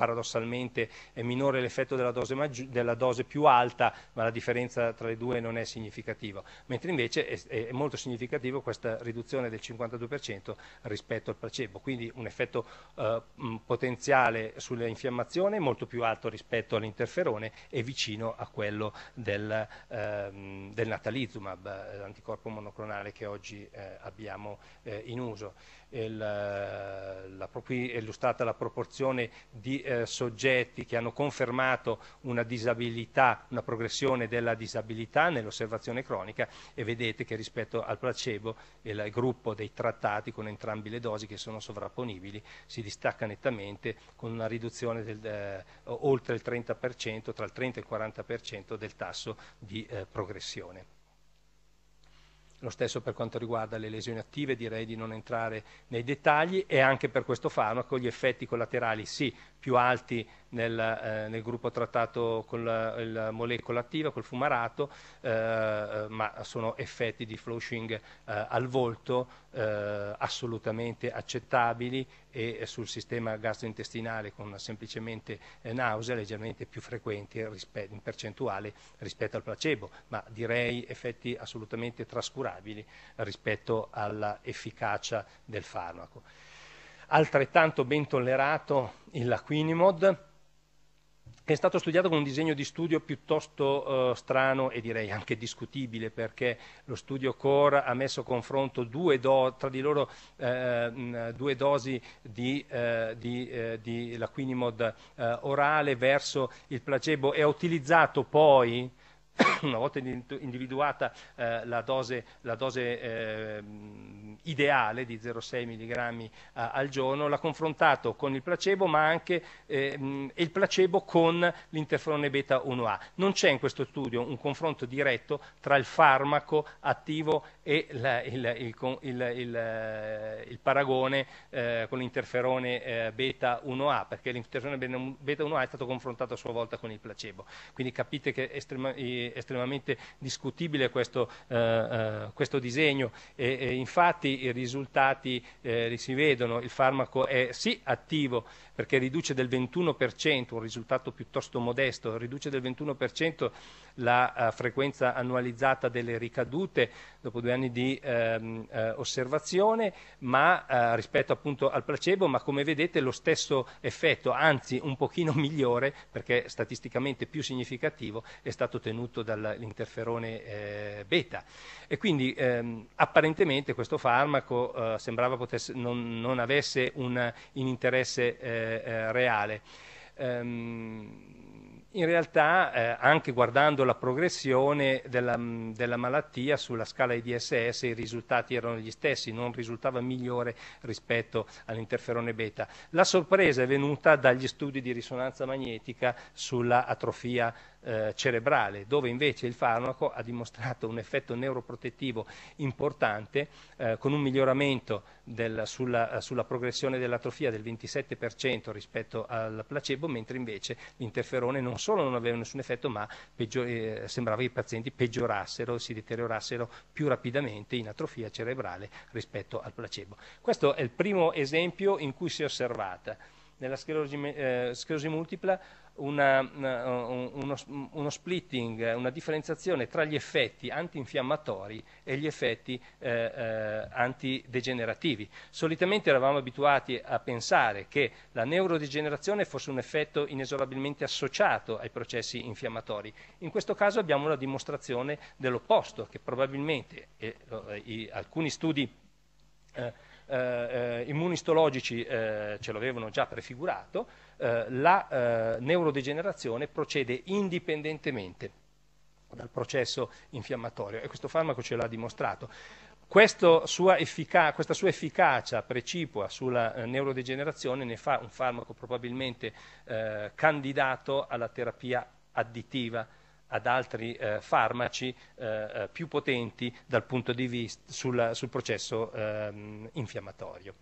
paradossalmente è minore l'effetto della dose, della dose, più alta, ma la differenza tra le due non è significativa, mentre invece è, è molto significativa questa riduzione del 52% rispetto al placebo, quindi un effetto eh, potenziale sull'infiammazione molto più alto rispetto all'interferone e vicino a quello del, ehm, del natalizumab, l'anticorpo monoclonale che oggi eh, abbiamo eh, in uso il, qui eh, è illustrata la proporzione di eh, soggetti che hanno confermato una disabilità, una progressione della disabilità nell'osservazione cronica e vedete che rispetto al placebo il gruppo dei trattati con entrambi le dosi che sono sovrapponibili si distacca nettamente con una riduzione del, eh, oltre il 30%, tra il 30 e il 40% del tasso di eh, progressione. Lo stesso per quanto riguarda le lesioni attive, direi di non entrare nei dettagli e anche per questo farmaco gli effetti collaterali sì, più alti nel, eh, nel gruppo trattato con la, la, molecola attiva, col fumarato, eh, eh ma sono effetti di flushing eh, al volto eh, assolutamente accettabili e sul sistema gastrointestinale con semplicemente eh, nausea leggermente più frequenti in percentuale rispetto al placebo, ma direi effetti assolutamente trascurabili rispetto all'efficacia del farmaco altrettanto ben tollerato il laquinimod, che è stato studiato con un disegno di studio piuttosto eh, strano e direi anche discutibile, perché lo studio Core ha messo a confronto do- tra di loro eh, mh, due dosi di, eh, di, eh, di laquinimod eh, orale verso il placebo e ha utilizzato poi una volta individuata eh, la dose, la dose eh, ideale di 0,6 mg eh, al giorno, l'ha confrontato con il placebo, ma anche ehm, il placebo con l'interferone beta 1A. Non c'è in questo studio un confronto diretto tra il farmaco attivo e la, il, il, il, il, eh, paragone eh, con l'interferone eh, beta 1A, perché l'interferone beta 1A è stato confrontato a sua volta con il placebo. Quindi capite che estrema, è estremamente discutibile questo, eh, eh, questo disegno e, e, infatti i risultati li eh, si vedono, il farmaco è sì attivo perché riduce del 21%, un risultato piuttosto modesto, riduce del 21% la uh, frequenza annualizzata delle ricadute dopo due anni di ehm, eh, osservazione, ma, eh, rispetto appunto al placebo, ma come vedete lo stesso effetto, anzi un pochino migliore, perché statisticamente più significativo, è stato ottenuto dall'interferone eh, beta. E quindi ehm, apparentemente questo farmaco eh, sembrava potesse, non, non avesse un, un eh, interesse eh, eh, reale. Um, in realtà, eh, anche guardando la progressione della, mm, della malattia sulla scala IDSS, i risultati erano gli stessi, non risultava migliore rispetto all'interferone beta. La sorpresa è venuta dagli studi di risonanza magnetica sulla atrofia eh, cerebrale, dove invece il farmaco ha dimostrato un effetto neuroprotettivo importante eh, con un miglioramento del, sulla, sulla, progressione dell'atrofia del 27% rispetto al placebo, mentre invece l'interferone non solo non aveva nessun effetto, ma peggio, eh, sembrava che i pazienti peggiorassero, si deteriorassero più rapidamente in atrofia cerebrale rispetto al placebo. Questo è il primo esempio in cui si è osservata nella sclerosi, eh, sclerosi multipla una, uh, uno, mm, uno, splitting, una differenziazione tra gli effetti antinfiammatori e gli effetti eh, eh, antidegenerativi. Solitamente eravamo abituati a pensare che la neurodegenerazione fosse un effetto inesorabilmente associato ai processi infiammatori. In questo caso abbiamo una dimostrazione dell'opposto, che probabilmente eh, alcuni studi eh, eh, eh, immunistologici eh, ce l'avevano già prefigurato, eh, la eh, neurodegenerazione procede indipendentemente dal processo infiammatorio e questo farmaco ce l'ha dimostrato. Sua effica- questa sua efficacia precipua sulla eh, neurodegenerazione ne fa un farmaco probabilmente eh, candidato alla terapia additiva ad altri eh, farmaci eh, eh, più potenti dal punto di vista sul, sul processo ehm, infiammatorio.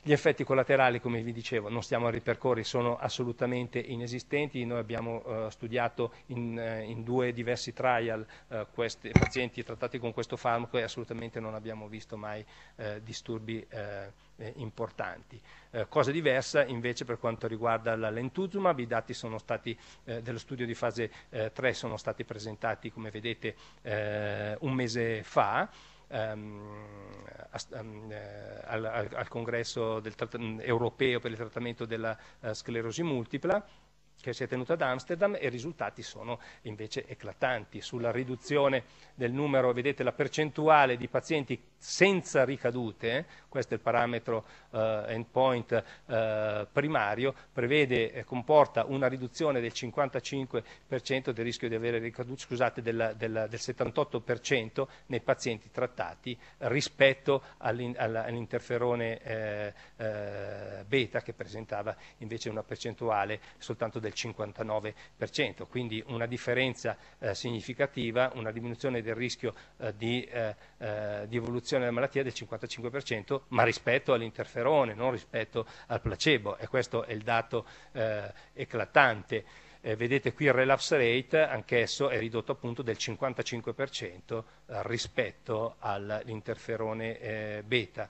Gli effetti collaterali, come vi dicevo, non stiamo a ripercorrere, sono assolutamente inesistenti. Noi abbiamo eh, studiato in, eh, in, due diversi trial eh, questi pazienti trattati con questo farmaco e assolutamente non abbiamo visto mai disturbi eh, importanti. Eh, cosa diversa invece per quanto riguarda la lentuzumab, i dati stati, eh, dello studio di fase 3 eh, sono stati presentati, come vedete, eh, un mese fa. Um, al, al, al, congresso mm, europeo per il trattamento della uh, sclerosi multipla che si è tenuto ad Amsterdam e i risultati sono invece eclatanti sulla riduzione del numero, vedete la percentuale di pazienti senza ricadute, questo è il parametro eh, endpoint eh, primario, prevede, comporta una riduzione del 55% del rischio di avere ricadute, scusate, della, della, del 78% nei pazienti trattati rispetto all'interferone all eh, eh, beta che presentava invece una percentuale soltanto del 59%, quindi una differenza eh, significativa, una diminuzione del rischio di, di evoluzione riduzione della malattia del 55%, ma rispetto all'interferone, non rispetto al placebo, e questo è il dato eh, eclatante. Eh, vedete qui il relapse rate, anch'esso è ridotto appunto del 55% eh, rispetto all'interferone eh, beta.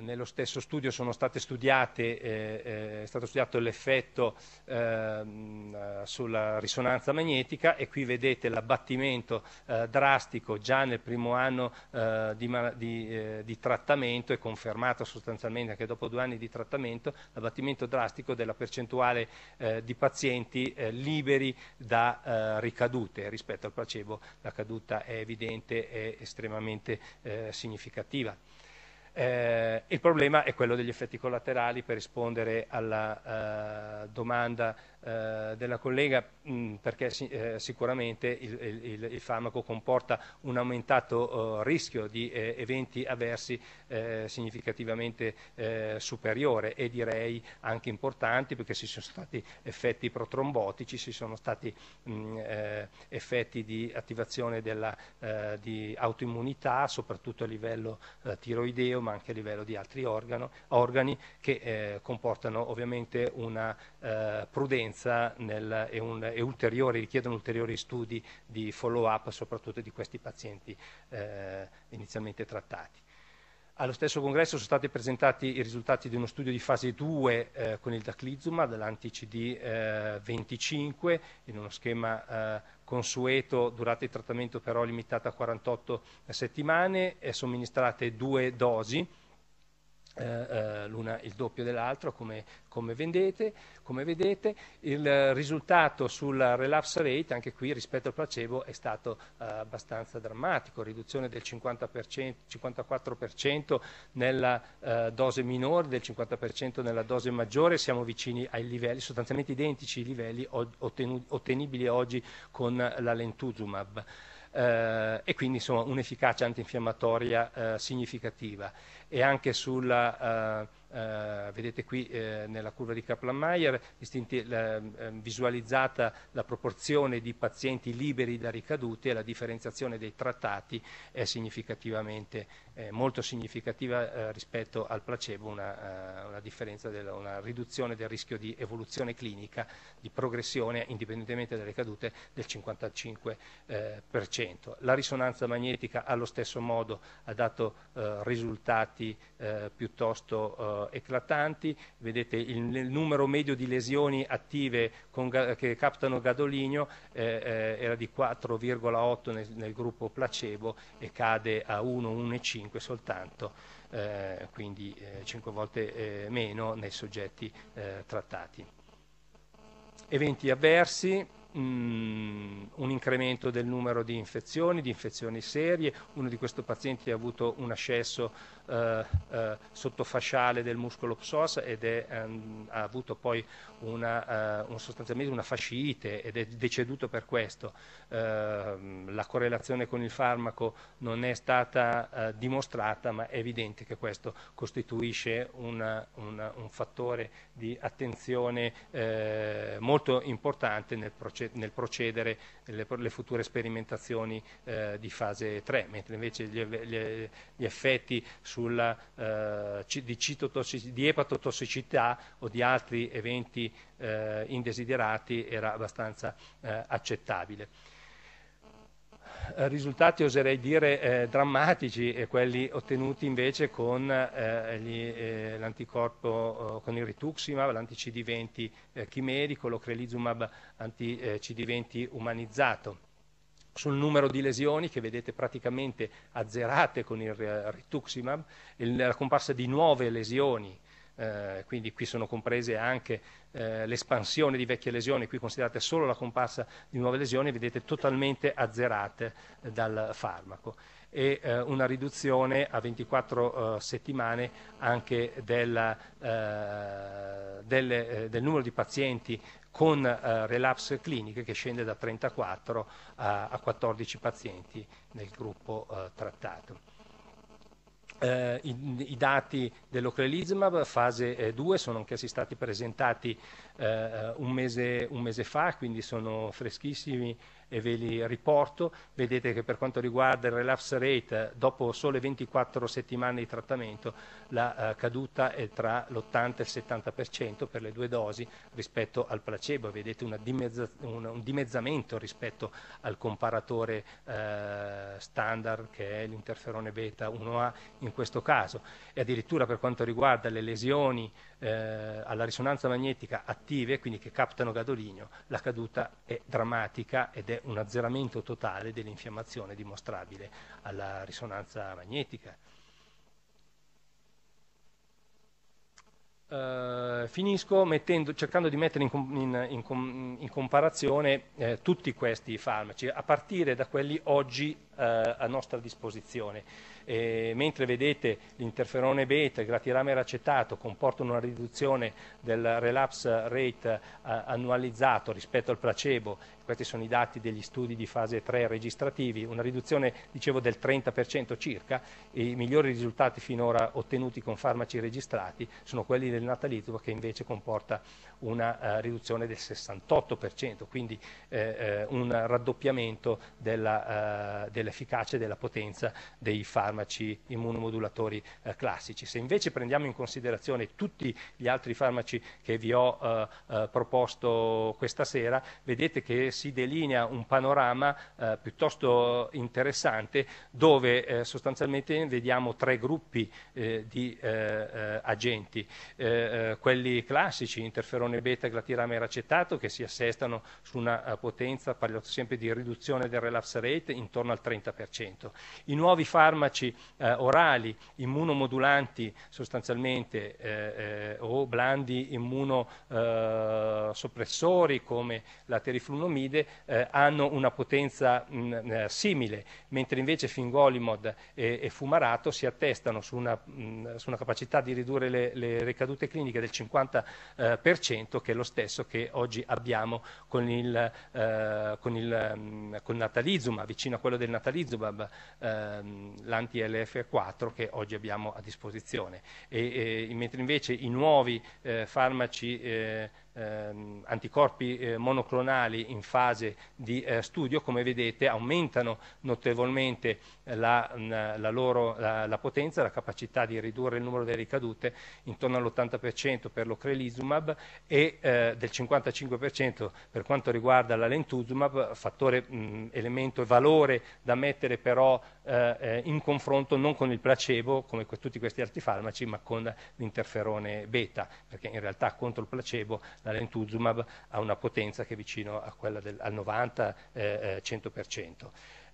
nello stesso studio studiate, eh, eh, è stato studiato l'effetto eh, sulla risonanza magnetica e qui vedete l'abbattimento eh, drastico già nel primo anno eh, di, di, eh, di, trattamento, e confermato sostanzialmente anche dopo due anni di trattamento, l'abbattimento drastico della percentuale di pazienti liberi da ricadute rispetto al placebo la caduta è evidente e estremamente significativa. Eh, il problema è quello degli effetti collaterali per rispondere alla eh, domanda eh, della collega mh, mm, perché eh, sicuramente il, il, il, farmaco comporta un aumentato eh, rischio di eh, eventi avversi eh, significativamente superiore e direi anche importanti perché ci sono stati effetti protrombotici, ci sono stati mh, mm, effetti di attivazione della, di autoimmunità soprattutto a livello tiroideo ma anche a livello di altri organo, organi che comportano ovviamente una eh, prudenza nel, e, un, e ulteriori, richiedono ulteriori studi di follow up soprattutto di questi pazienti eh, inizialmente trattati. Allo stesso congresso sono stati presentati i risultati di uno studio di fase 2 eh, con il daclizuma dell'anti-CD eh, 25 in uno schema eh, consueto, durata di trattamento però limitata a 48 settimane e somministrate due dosi eh, eh, l'una il doppio dell'altro, come, come, vendete, come, vedete. Il risultato sul relapse rate, anche qui rispetto al placebo, è stato eh, abbastanza drammatico, riduzione del 50%, 54% nella eh, dose minore, del 50% nella dose maggiore, siamo vicini ai livelli, sostanzialmente identici ai livelli ottenibili oggi con la lentuzumab eh, e quindi insomma un'efficacia antinfiammatoria eh, significativa e anche sulla eh, eh, vedete qui eh, nella curva di Kaplan-Meier eh, visualizzata la proporzione di pazienti liberi da ricadute e la differenziazione dei trattati è significativamente, molto significativa eh, rispetto al placebo, una, eh, una, della, una, riduzione del rischio di evoluzione clinica, di progressione indipendentemente dalle ricadute del 55%. La risonanza magnetica allo stesso modo ha dato risultati piuttosto eh, eclatanti, vedete il, il, numero medio di lesioni attive con, che captano gadolinio eh, eh era di 4,8 nel, nel, gruppo placebo e cade a 1,15 1,5 soltanto, eh, quindi 5 eh, volte meno nei soggetti trattati. Eventi avversi, Mm, un incremento del numero di infezioni, di infezioni serie, uno di questi pazienti ha avuto un ascesso eh, eh, sottofasciale del muscolo psoas ed è, ehm, ha avuto poi una, eh, un sostanzialmente una fasciite ed è deceduto per questo. Ehm, la correlazione con il farmaco non è stata eh, dimostrata, ma è evidente che questo costituisce una, una, un fattore di attenzione eh, molto importante nel, proce nel procedere le, le, future sperimentazioni eh, di fase 3, mentre invece gli, gli, gli effetti sulla, eh, di, di, epatotossicità o di altri eventi eh, indesiderati era abbastanza eh, accettabile. Risultati oserei dire eh, drammatici quelli ottenuti invece con, eh, gli, l'anticorpo, oh, con il rituximab, l'anti-CD20 chimerico, l'ocrelizumab anti-CD20 umanizzato sul numero di lesioni che vedete praticamente azzerate con il rituximab, la comparsa di nuove lesioni, eh, quindi qui sono comprese anche eh, l'espansione di vecchie lesioni, qui considerate solo la comparsa di nuove lesioni, vedete totalmente azzerate eh, dal farmaco e eh, una riduzione a 24 eh, settimane anche della, delle, del numero di pazienti con eh, relapse cliniche che scende da 34 a, a 14 pazienti nel gruppo eh, trattato. Eh, i, i, dati dell'Ocrelizumab fase 2 eh, sono anch'essi stati presentati eh, eh, un mese, un mese fa, quindi sono freschissimi e ve li riporto. Vedete che per quanto riguarda il relapse rate, dopo sole 24 settimane di trattamento, la uh, caduta è tra l'80 e il 70% per le due dosi rispetto al placebo, vedete dimezza, un, un, dimezzamento rispetto al comparatore uh, standard che è l'interferone beta 1A in questo caso e addirittura per quanto riguarda le lesioni uh, alla risonanza magnetica attive, quindi che captano gadolinio, la caduta è drammatica ed è un azzeramento totale dell'infiammazione dimostrabile alla risonanza magnetica. eh, finisco mettendo, cercando di mettere in, in, in, in comparazione eh, tutti questi farmaci, a partire da quelli oggi eh, a nostra disposizione. E, mentre vedete l'interferone beta, il gratirame e comportano una riduzione del relapse rate eh, annualizzato rispetto al placebo questi sono i dati degli studi di fase 3 registrativi, una riduzione dicevo, del 30% circa, i migliori risultati finora ottenuti con farmaci registrati sono quelli del natalitro che invece comporta una uh, riduzione del 68%, quindi eh, uh, un raddoppiamento eh, dell'efficacia uh, dell e della potenza dei farmaci immunomodulatori classici. Se invece prendiamo in considerazione tutti gli altri farmaci che vi ho proposto questa sera, vedete che si delinea un panorama eh, piuttosto interessante dove eh, sostanzialmente vediamo tre gruppi eh, di eh, eh, agenti, eh, quelli classici, interferone beta e glatiramere che si assestano su una potenza, parlo sempre di riduzione del relapse rate, intorno al 30%. I nuovi farmaci orali, immunomodulanti sostanzialmente, o blandi immunosoppressori come la teriflunomia, ciclopamide eh, hanno una potenza mh, mm, eh, simile, mentre invece fingolimod e, e fumarato si attestano su una, mh, mm, su una capacità di ridurre le, le, ricadute cliniche del 50%, eh, che è lo stesso che oggi abbiamo con il, eh, con il mh, mm, con natalizumab, vicino a quello del natalizumab, ehm, l'anti-LF4 che oggi abbiamo a disposizione. E, e, mentre invece i nuovi eh, farmaci eh, ehm, anticorpi eh, monoclonali in fase di eh, studio, come vedete aumentano notevolmente la, la loro la, la potenza, la capacità di ridurre il numero delle ricadute intorno all'80% per l'ocrelizumab e eh, del 55% per quanto riguarda la lentuzumab, fattore, mh, elemento e valore da mettere però eh, eh, in confronto non con il placebo, come tutti questi altri farmaci, ma con l'interferone beta, perché in realtà contro il placebo la lentuzumab ha una potenza che è vicino a quella del, al 90-100%. Eh,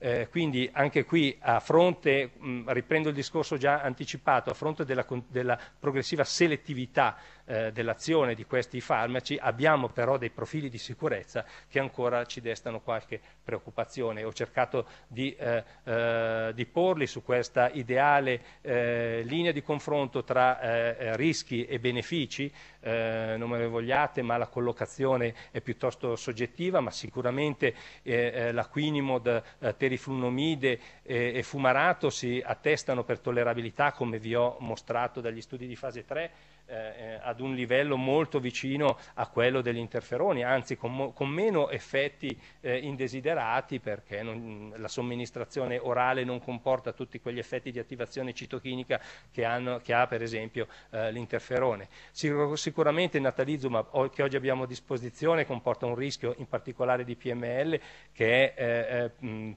eh, eh, quindi anche qui a fronte, mh, riprendo il discorso già anticipato, a fronte della, della progressiva selettività eh, dell'azione di questi farmaci, abbiamo però dei profili di sicurezza che ancora ci destano qualche preoccupazione. Ho cercato di, eh, eh di porli su questa ideale eh, linea di confronto tra eh, rischi e benefici, non me ne vogliate, ma la collocazione è piuttosto soggettiva, ma sicuramente l'aquinimod, teriflunomide e fumarato si attestano per tollerabilità, come vi ho mostrato dagli studi di fase 3, eh, eh, ad un livello molto vicino a quello degli interferoni, anzi con, con meno effetti eh, indesiderati perché non, la somministrazione orale non comporta tutti quegli effetti di attivazione citochinica che, hanno, che ha per esempio eh, l'interferone. Sicur- sicuramente il natalizumab che oggi abbiamo a disposizione comporta un rischio in particolare di PML che è, eh, eh, mh,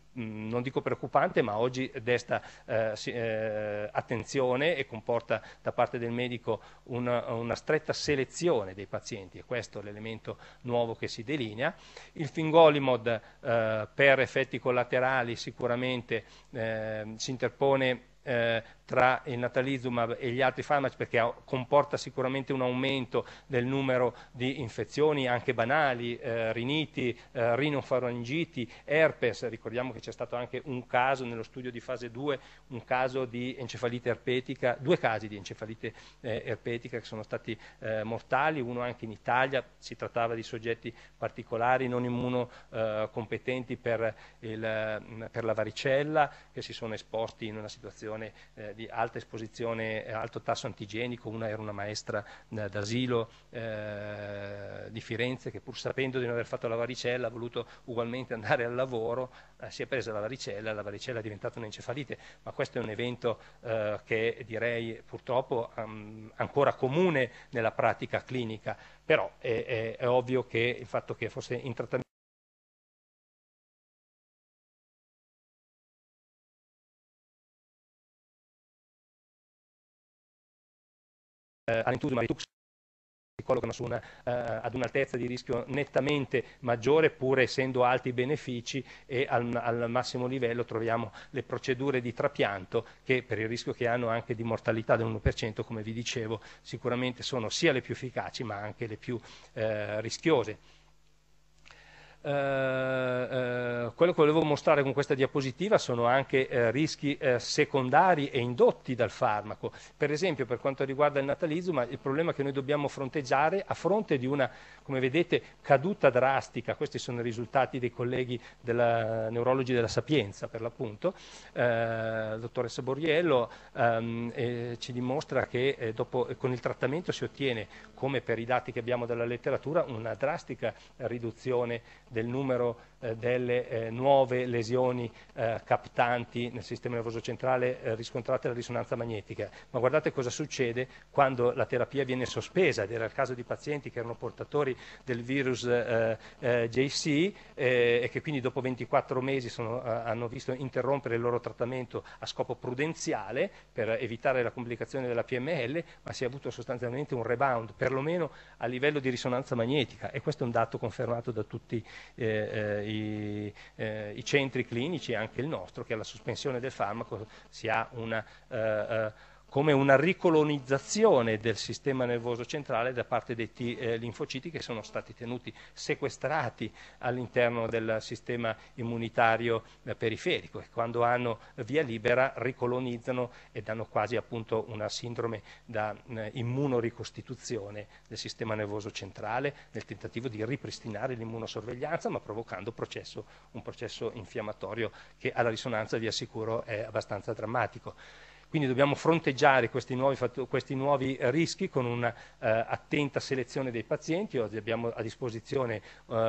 non dico preoccupante, ma oggi desta si, attenzione e comporta da parte del medico un una, una stretta selezione dei pazienti, e questo è l'elemento nuovo che si delinea. Il fingolimod eh, per effetti collaterali sicuramente eh, si interpone eh, tra il natalizumab e gli altri farmaci perché comporta sicuramente un aumento del numero di infezioni anche banali, eh, riniti, eh, rinofaringiti, herpes, ricordiamo che c'è stato anche un caso nello studio di fase 2, un caso di encefalite erpetica, due casi di encefalite eh, erpetica che sono stati eh, mortali, uno anche in Italia, si trattava di soggetti particolari non immunocompetenti eh, per, il, per la varicella che si sono esposti in una situazione eh, di alta esposizione, eh, alto tasso antigenico, una era una maestra eh, d'asilo eh, di Firenze che pur sapendo di non aver fatto la varicella ha voluto ugualmente andare al lavoro, si è presa la varicella, la varicella è diventata un'encefalite, ma questo è un evento che direi purtroppo um, ancora comune nella pratica clinica, però è, è, è ovvio che il fatto che fosse in trattamento eh, all'intrusione Redux si collocano una, eh, ad un'altezza di rischio nettamente maggiore, pur essendo alti i benefici e al, al, massimo livello troviamo le procedure di trapianto che per il rischio che hanno anche di mortalità dell'1%, come vi dicevo, sicuramente sono sia le più efficaci ma anche le più eh, rischiose. Eh, eh, quello che volevo mostrare con questa diapositiva sono anche eh, rischi eh, secondari e indotti dal farmaco. Per esempio, per quanto riguarda il natalizuma, il problema che noi dobbiamo fronteggiare a fronte di una, come vedete, caduta drastica, questi sono i risultati dei colleghi della, neurologi della Sapienza, per l'appunto, la eh, dottoressa Borriello ehm, ci dimostra che eh, dopo, con il trattamento si ottiene, come per i dati che abbiamo dalla letteratura, una drastica riduzione del numero eh, delle eh, nuove lesioni eh, captanti nel sistema nervoso centrale eh, riscontrate dalla risonanza magnetica. Ma guardate cosa succede quando la terapia viene sospesa, ed era il caso di pazienti che erano portatori del virus eh, eh, JC e che quindi dopo 24 mesi sono, hanno visto interrompere il loro trattamento a scopo prudenziale per evitare la complicazione della PML, ma si è avuto sostanzialmente un rebound, perlomeno a livello di risonanza magnetica e questo è un dato confermato da tutti eh, eh, i, eh, i, centri clinici, anche il nostro, che alla sospensione del farmaco si ha una come una ricolonizzazione del sistema nervoso centrale da parte dei T eh, linfociti che sono stati tenuti sequestrati all'interno del sistema immunitario eh, periferico e quando hanno via libera ricolonizzano e danno quasi appunto una sindrome da eh, immunoricostituzione del sistema nervoso centrale nel tentativo di ripristinare l'immunosorveglianza ma provocando processo, un processo infiammatorio che alla risonanza vi assicuro è abbastanza drammatico. Quindi dobbiamo fronteggiare questi nuovi, questi nuovi rischi con un'attenta eh, selezione dei pazienti. Oggi abbiamo a disposizione eh,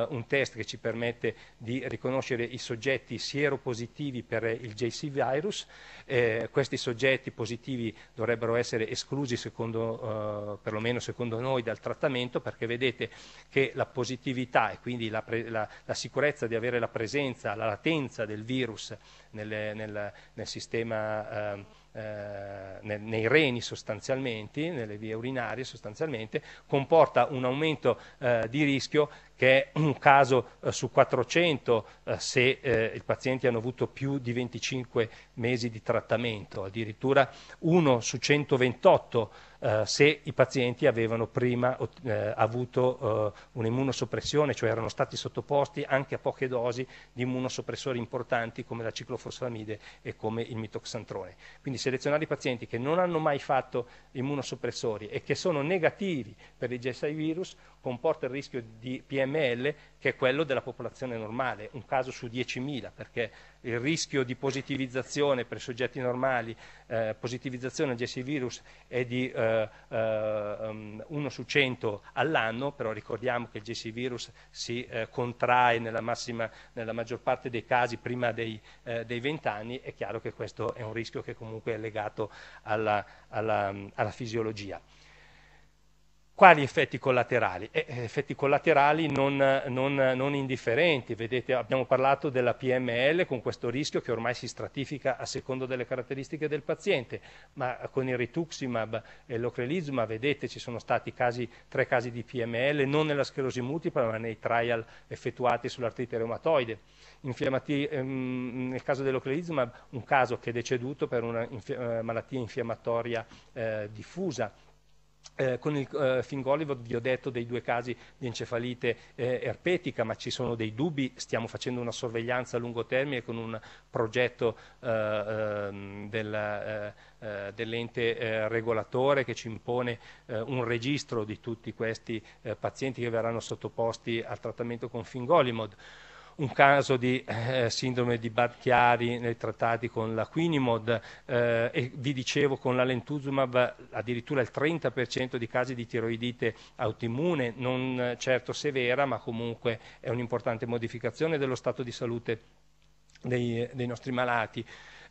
un test che ci permette di riconoscere i soggetti sieropositivi per il JC virus. Eh, questi soggetti positivi dovrebbero essere esclusi secondo, perlomeno secondo noi dal trattamento perché vedete che la positività e quindi la, la, la sicurezza di avere la presenza, la latenza del virus nel, nel, nel sistema eh, eh, nei, nei reni sostanzialmente, nelle vie urinarie sostanzialmente, comporta un aumento eh, di rischio che è un caso eh, su 400 eh, se eh, i pazienti hanno avuto più di 25 mesi di trattamento, addirittura 1 su 128 eh, se i pazienti avevano prima eh, avuto eh, un'immunosoppressione, cioè erano stati sottoposti anche a poche dosi di immunosoppressori importanti come la ciclofosfamide e come il mitoxantrone. Quindi selezionare i pazienti che non hanno mai fatto immunosoppressori e che sono negativi per il GSI virus comporta il rischio di PMI PML che è quello della popolazione normale, un caso su 10.000, perché il rischio di positivizzazione per soggetti normali, eh, positivizzazione al GSI-virus è di 1 eh, eh um, su 100 all'anno, però ricordiamo che il GSI-virus si eh, contrae nella, massima, nella, maggior parte dei casi prima dei, eh, dei 20 anni, è chiaro che questo è un rischio che comunque è legato alla, alla, alla fisiologia. Quali effetti collaterali? Eh, eh, effetti collaterali non, non, non, indifferenti, vedete abbiamo parlato della PML con questo rischio che ormai si stratifica a secondo delle caratteristiche del paziente, ma con il rituximab e l'ocrelizumab vedete ci sono stati casi, tre casi di PML, non nella sclerosi multipla ma nei trial effettuati sull'artrite reumatoide. Infiammati- ehm, nel caso dell'ocrelizumab un caso che è deceduto per una inf- eh, malattia infiammatoria eh, diffusa eh, con il eh, Fingolivod vi ho detto dei due casi di encefalite eh, erpetica, ma ci sono dei dubbi, stiamo facendo una sorveglianza a lungo termine con un progetto eh, ehm, del, eh, eh, dell'ente regolatore che ci impone un registro di tutti questi pazienti che verranno sottoposti al trattamento con Fingolimod un caso di eh, sindrome di Badchiari nei trattati con la Quinimod eh, e vi dicevo con l'alentuzumab addirittura il 30% di casi di tiroidite autoimmune, non eh, certo severa ma comunque è un'importante modificazione dello stato di salute dei, dei nostri malati.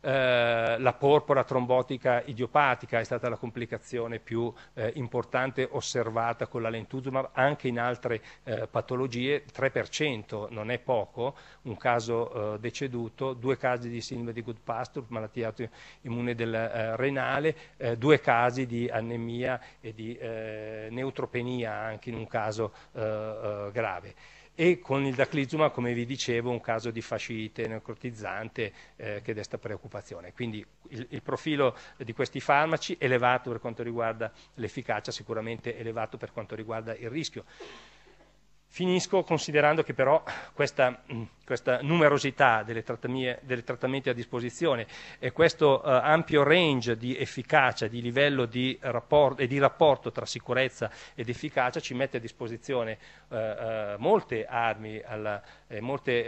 Eh, la porpora trombotica idiopatica è stata la complicazione più eh, importante osservata con la lentuzumab anche in altre eh, patologie, 3% non è poco, un caso eh, deceduto, due casi di sindrome di good pastor, malattia autoimmune del eh, renale, due casi di anemia e di neutropenia anche in un caso grave e con il daclizuma, come vi dicevo, un caso di fascite necrotizzante eh, che desta preoccupazione. Quindi il, il, profilo di questi farmaci elevato per quanto riguarda l'efficacia, sicuramente elevato per quanto riguarda il rischio. Finisco considerando che però questa, mm, questa numerosità delle, delle trattamenti a disposizione e questo eh, ampio range di efficacia, di livello di rapporto, e di rapporto tra sicurezza ed efficacia ci mette a disposizione eh, eh, molte armi, alla, eh, molte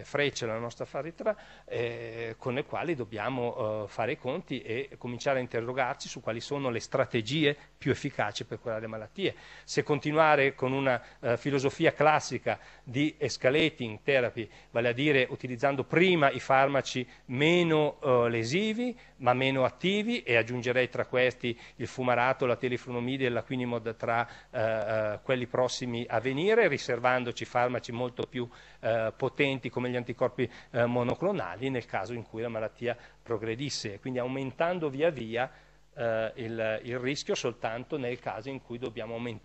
eh, frecce alla nostra farità eh, con le quali dobbiamo fare i conti e cominciare a interrogarci su quali sono le strategie più efficaci per curare le malattie. Se continuare con una filosofia classica di escalating therapy, vale a dire utilizzando prima i farmaci meno eh, lesivi ma meno attivi e aggiungerei tra questi il fumarato, la telefronomide e la quinimod tra eh, eh quelli prossimi a venire, riservandoci farmaci molto più eh, potenti come gli anticorpi eh, monoclonali nel caso in cui la malattia progredisse, quindi aumentando via via eh, il, il, rischio soltanto nel caso in cui aument-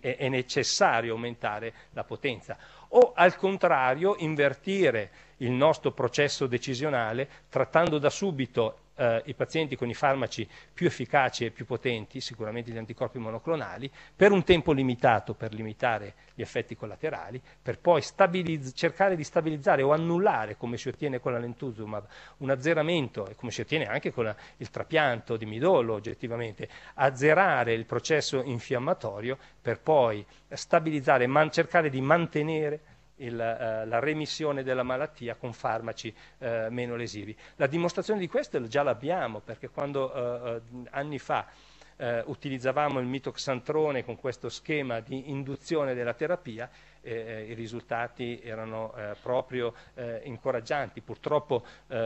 eh, è, è necessario aumentare la potenza o al contrario invertire il nostro processo decisionale trattando da subito eh, i pazienti con i farmaci più efficaci e più potenti, sicuramente gli anticorpi monoclonali, per un tempo limitato per limitare gli effetti collaterali, per poi stabilizz- cercare di stabilizzare o annullare, come si ottiene con la lentuzumab, un azzeramento, e come si ottiene anche con la, il trapianto di midollo oggettivamente, azzerare il processo infiammatorio per poi stabilizzare, man- cercare di mantenere il, eh, la remissione della malattia con farmaci eh, meno lesivi. La dimostrazione di questo già l'abbiamo, perché quando eh, eh anni fa eh, utilizzavamo il mitoxantrone con questo schema di induzione della terapia, eh, eh, i risultati erano eh, proprio eh, incoraggianti. Purtroppo eh,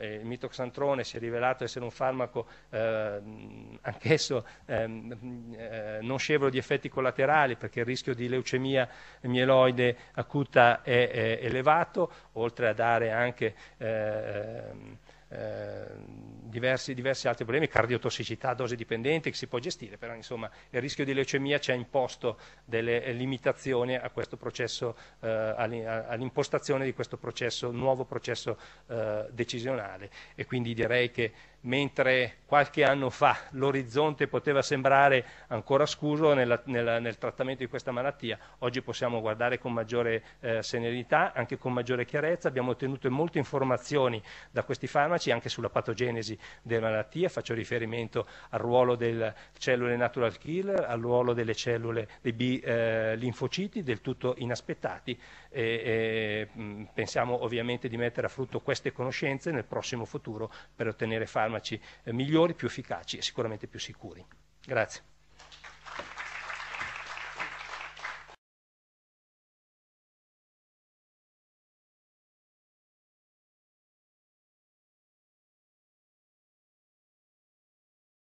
eh, il mitoxantrone si è rivelato essere un farmaco anch'esso ehm, non scevolo di effetti collaterali perché il rischio di leucemia mieloide acuta è, è elevato, oltre a dare anche ehm, Ehm, diversi, diversi, altri problemi, cardiotossicità, dose dipendenti che si può gestire, però insomma il rischio di leucemia ci ha imposto delle eh, limitazioni a questo processo, eh, all'impostazione di questo processo, nuovo processo eh, decisionale e quindi direi che mentre qualche anno fa l'orizzonte poteva sembrare ancora scuso nella, nella, nel trattamento di questa malattia, oggi possiamo guardare con maggiore eh, serenità, anche con maggiore chiarezza, abbiamo ottenuto molte informazioni da questi farmaci anche sulla patogenesi della malattia, faccio riferimento al ruolo delle cellule natural killer, al ruolo delle cellule dei B eh, linfociti del tutto inaspettati e, e mh, pensiamo ovviamente di mettere a frutto queste conoscenze nel prossimo futuro per ottenere farmaci farmaci eh, migliori, più efficaci e sicuramente più sicuri. Grazie.